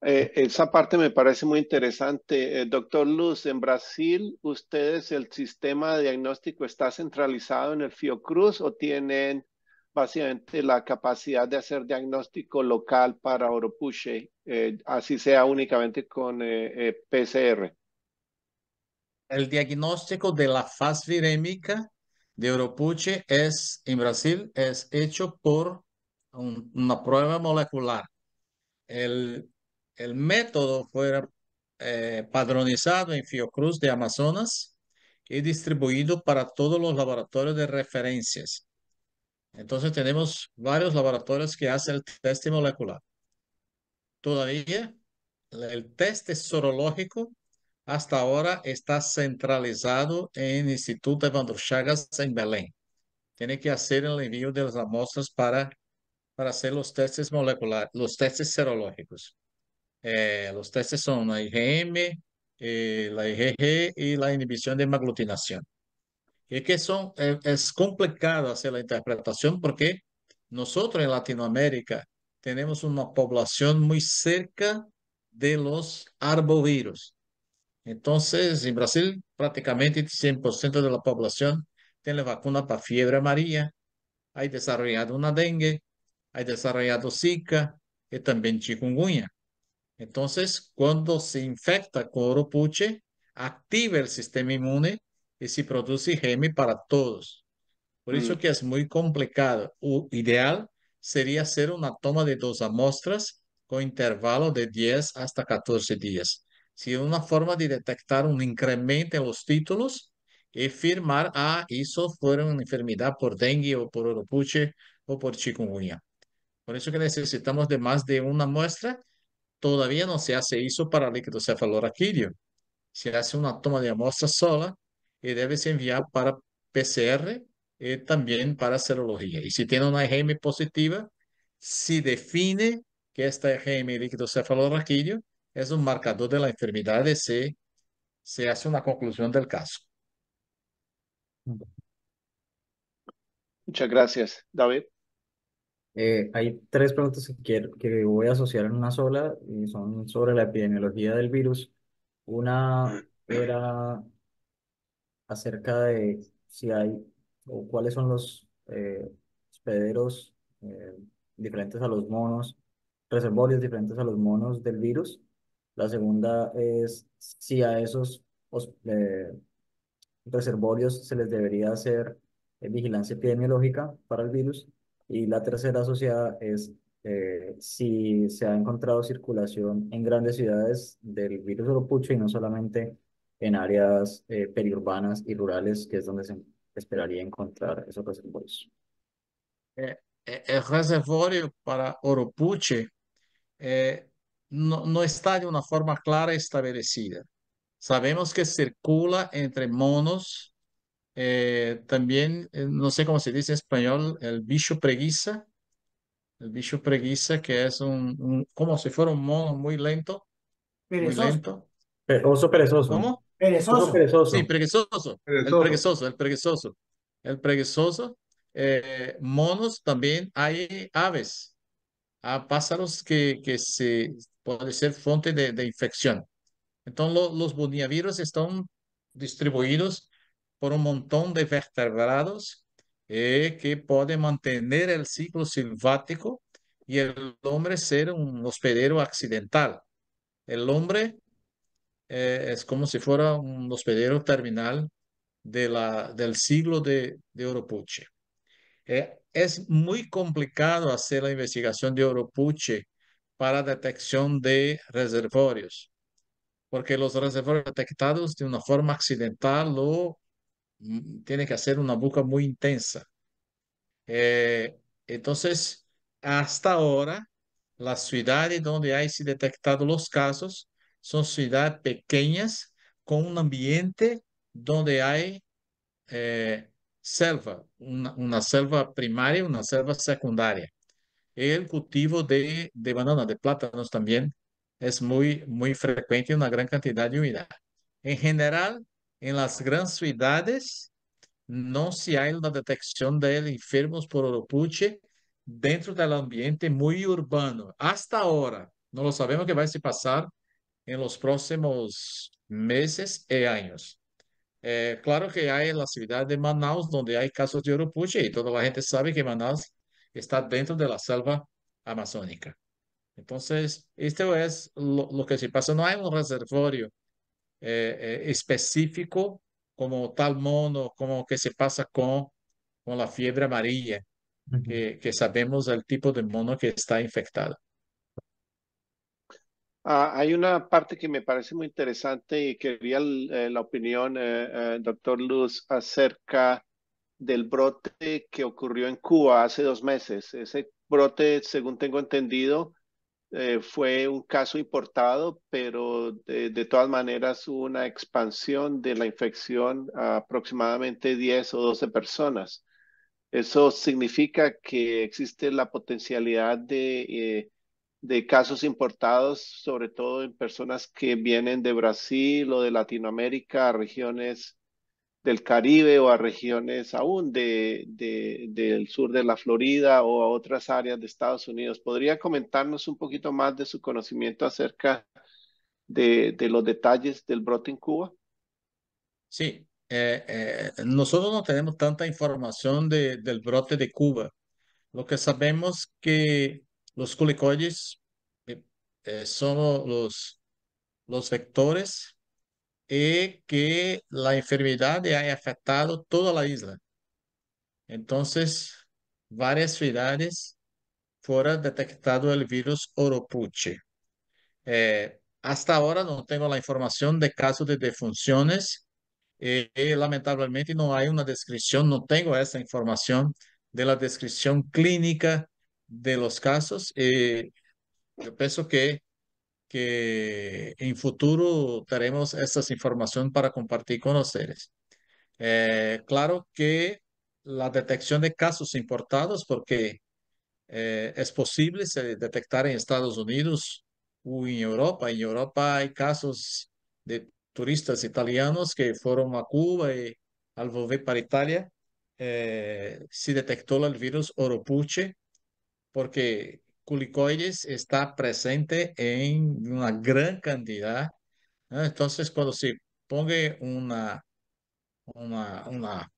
Eh, esa parte me parece muy interesante. Eh, doctor Luz, en Brasil, ¿ustedes el sistema de diagnóstico está centralizado en el Fiocruz o tienen básicamente la capacidad de hacer diagnóstico local para Oropuche, eh, así sea únicamente con PCR? el diagnóstico de la fase virémica de Oropuche es, en Brasil es hecho por una prueba molecular. El, método fue eh, padronizado en Fiocruz de Amazonas y distribuido para todos los laboratorios de referencias. Entonces tenemos varios laboratorios que hacen el test molecular. Todavía el test sorológico hasta ahora está centralizado en el Instituto Evandro Chagas en Belén. Tiene que hacer el envío de las amostras para, para hacer los testes moleculares, los testes serológicos. Eh, los testes son la IgM, eh, la IgG y la inhibición de maglutinación. Y que son, eh, es complicado hacer la interpretación porque nosotros en Latinoamérica tenemos una población muy cerca de los arbovirus. Entonces, en Brasil, prácticamente 100% de la población tiene la vacuna para fiebre amarilla. Hay desarrollado una dengue, hay desarrollado zika y también chikungunya. Entonces, cuando se infecta con oropuche, activa el sistema inmune y se produce gemi para todos. Por eso mm. que es muy complicado. O ideal sería hacer una toma de dos amostras con intervalo de 10 hasta 14 días si una forma de detectar un incremento en los títulos y firmar, ah, eso fue una enfermedad por dengue o por oropuche o por chikungunya. Por eso que necesitamos de más de una muestra. Todavía no se hace eso para líquido cefalorraquídeo. Se hace una toma de muestra sola y debe ser enviada para PCR y también para serología. Y si tiene una EGM positiva, si define que esta EGM líquido cefalorraquídeo, es un marcador de la enfermedad de C, se hace una conclusión del caso. Muchas gracias. David. Eh, hay tres preguntas que, quiero, que voy a asociar en una sola y son sobre la epidemiología del virus. Una era acerca de si hay o cuáles son los eh, hospederos eh, diferentes a los monos, reservorios diferentes a los monos del virus la segunda es si a esos eh, reservorios se les debería hacer eh, vigilancia epidemiológica para el virus. Y la tercera asociada es eh, si se ha encontrado circulación en grandes ciudades del virus Oropuche y no solamente en áreas periurbanas y rurales, que es donde se esperaría encontrar esos reservorios. el reservorio para oropuche no, está de una forma clara establecida. Sabemos que circula entre monos, eh, también, eh, no sé cómo se dice en español, el bicho preguisa el bicho preguisa que es un, como si fuera un mono muy lento, perezoso. muy lento. Oso perezoso. ¿Cómo? Perezoso. perezoso. Sí, perezoso. perezoso. El perezoso, el perezoso. El eh, monos también hay aves, a ah, pájaros que, que se, puede ser fuente de, infección. Entonces, los buniavirus están distribuidos por un montón de vertebrados eh, que pueden mantener el ciclo silvático y el hombre ser un hospedero accidental. El hombre eh, es como si fuera un hospedero terminal de la, del siglo de, Oropuche. Eh, es muy complicado hacer la investigación de Oropuche para detección de reservorios, porque los reservorios detectados de una forma accidental o mm, tiene que hacer una busca muy intensa. Eh, entonces, hasta ahora, las ciudades donde hay se detectado los casos son ciudades pequeñas con un ambiente donde hay eh, selva, una, una selva primaria y una selva secundaria. El cultivo de, de bananas, de plátanos también es muy, muy frecuente, una gran cantidad de humedad. En general, en las grandes ciudades no se hay una detección de enfermos por oropuche dentro del ambiente muy urbano. Hasta ahora, no lo sabemos qué va a pasar en los próximos meses y años. Eh, claro que hay en la ciudad de Manaus, donde hay casos de oropuche, y toda la gente sabe que Manaus está dentro de la selva amazónica. Entonces, esto es lo, que se pasa. No hay un reservorio eh, eh, específico como tal mono, como que se pasa con, con la fiebre amarilla, que, sabemos el tipo de mono que está infectado. Ah, hay una parte que me parece muy interesante y quería eh, la opinión, eh, doctor Luz, acerca del brote que ocurrió en Cuba hace dos meses. Ese brote, según tengo entendido, eh, fue un caso importado, pero de, todas maneras hubo una expansión de la infección a aproximadamente 10 o 12 personas. Eso significa que existe la potencialidad de, eh, de casos importados, sobre todo en personas que vienen de Brasil o de Latinoamérica, regiones del Caribe o a regiones aún de, del sur de la Florida o a otras áreas de Estados Unidos. ¿Podría comentarnos un poquito más de su conocimiento acerca de, de los detalles del brote en Cuba? Sí, eh, eh, nosotros no tenemos tanta información del brote de Cuba. Lo que sabemos que los culicoides eh, son los, los vectores que la enfermedad haya afectado toda la isla. Entonces, varias ciudades fueron detectado el virus Oropuche. Eh, hasta ahora no tengo la información de casos de defunciones eh, lamentablemente no hay una descripción, no tengo esa información de la descripción clínica de los casos. Y eh, yo pienso que que en futuro tenemos esta información para compartir con ustedes. Eh, claro que la detección de casos importados, porque eh, es posible se detectar en Estados Unidos o en Europa. En Europa hay casos de turistas italianos que fueron a Cuba y al volver para Italia eh, se detectó el virus Oropuche porque culicoides está presente en una gran cantidad. Entonces, cuando se pone una, una, una,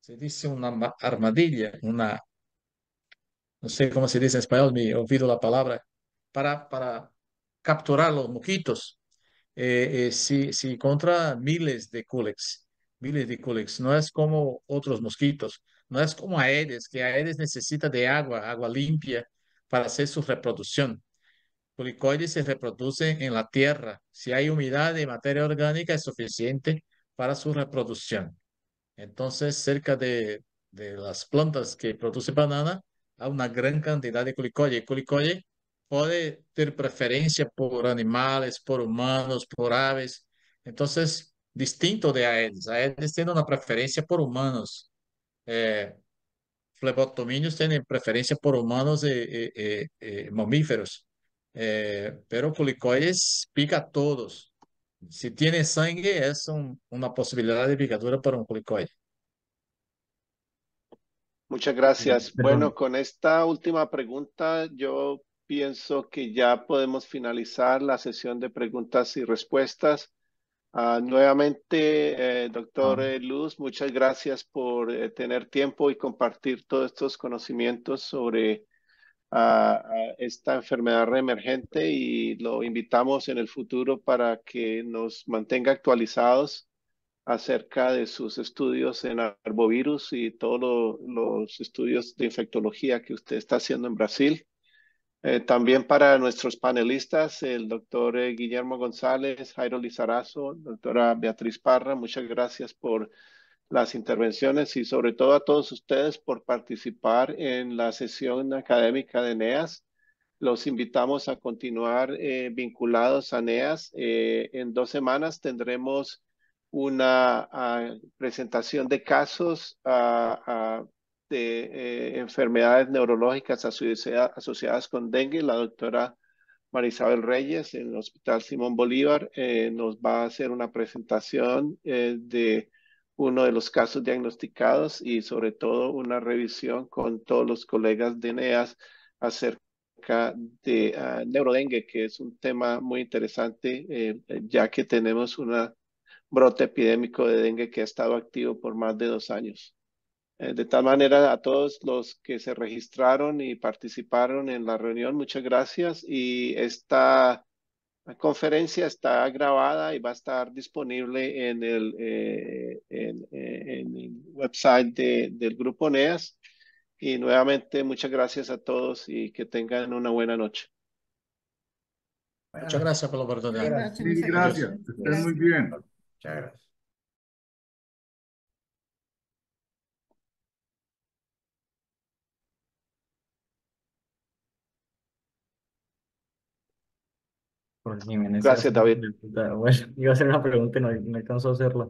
se dice una armadilla, una, no sé cómo se dice en español, me olvido la palabra, para, para capturar los mosquitos. Eh, eh, si, si encuentra miles de culex, miles de culex, no es como otros mosquitos, no es como aedes, que aedes necesita de agua, agua limpia, para hacer su reproducción. Pulicoides se reproduce en la tierra. Si hay humedad y materia orgánica es suficiente para su reproducción. Entonces, cerca de, las plantas que producen banana, hay una gran cantidad de El Culicoide puede tener preferencia por animales, por humanos, por aves. Entonces, distinto de Aedes. Aedes tiene una preferencia por humanos. Eh, flebotomíneos tienen preferencia por humanos de eh, eh, eh, mamíferos, pero culicoides pica todos. Si tiene sangre, es una posibilidad de picadura para un culicoide. Muchas gracias. Bueno, con esta última pregunta, yo pienso que ya podemos finalizar la sesión de preguntas y respuestas. Ah, nuevamente, eh, doctor ah. eh, Luz, muchas gracias por eh, tener tiempo y compartir todos estos conocimientos sobre ah, esta enfermedad reemergente y lo invitamos en el futuro para que nos mantenga actualizados acerca de sus estudios en arbovirus y todos los estudios de infectología que usted está haciendo en Brasil. Eh, también para nuestros panelistas, el doctor eh, Guillermo González, Jairo Lizarazo, doctora Beatriz Parra, muchas gracias por las intervenciones y sobre todo a todos ustedes por participar en la sesión académica de NEAS. Los invitamos a continuar eh, vinculados a NEAS. en dos semanas tendremos una ah, presentación de casos a de eh, enfermedades neurológicas asociadas, con dengue, la doctora Marisabel Reyes en el Hospital Simón Bolívar eh, nos va a hacer una presentación eh, de uno de los casos diagnosticados y sobre todo una revisión con todos los colegas de NEAS acerca de ah, neurodengue, que es un tema muy interesante ya que tenemos un brote epidémico de dengue que ha estado activo por más de dos años. Eh, de tal manera, a todos los que se registraron y participaron en la reunión, muchas gracias. Y esta conferencia está grabada y va a estar disponible en el, eh, eh, en, el website del grupo NEAS. Y nuevamente, muchas gracias a todos y que tengan una buena noche. Muchas gracias por la oportunidad. Gracias. muy bien. Muchas gracias. Gracias, David. Bueno, iba a hacer una pregunta y no, alcanzó a hacerla.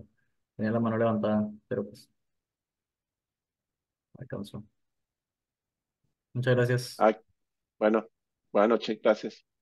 Tenía la mano levantada, pero pues alcanzó. Muchas gracias. bueno, buenas noches, gracias.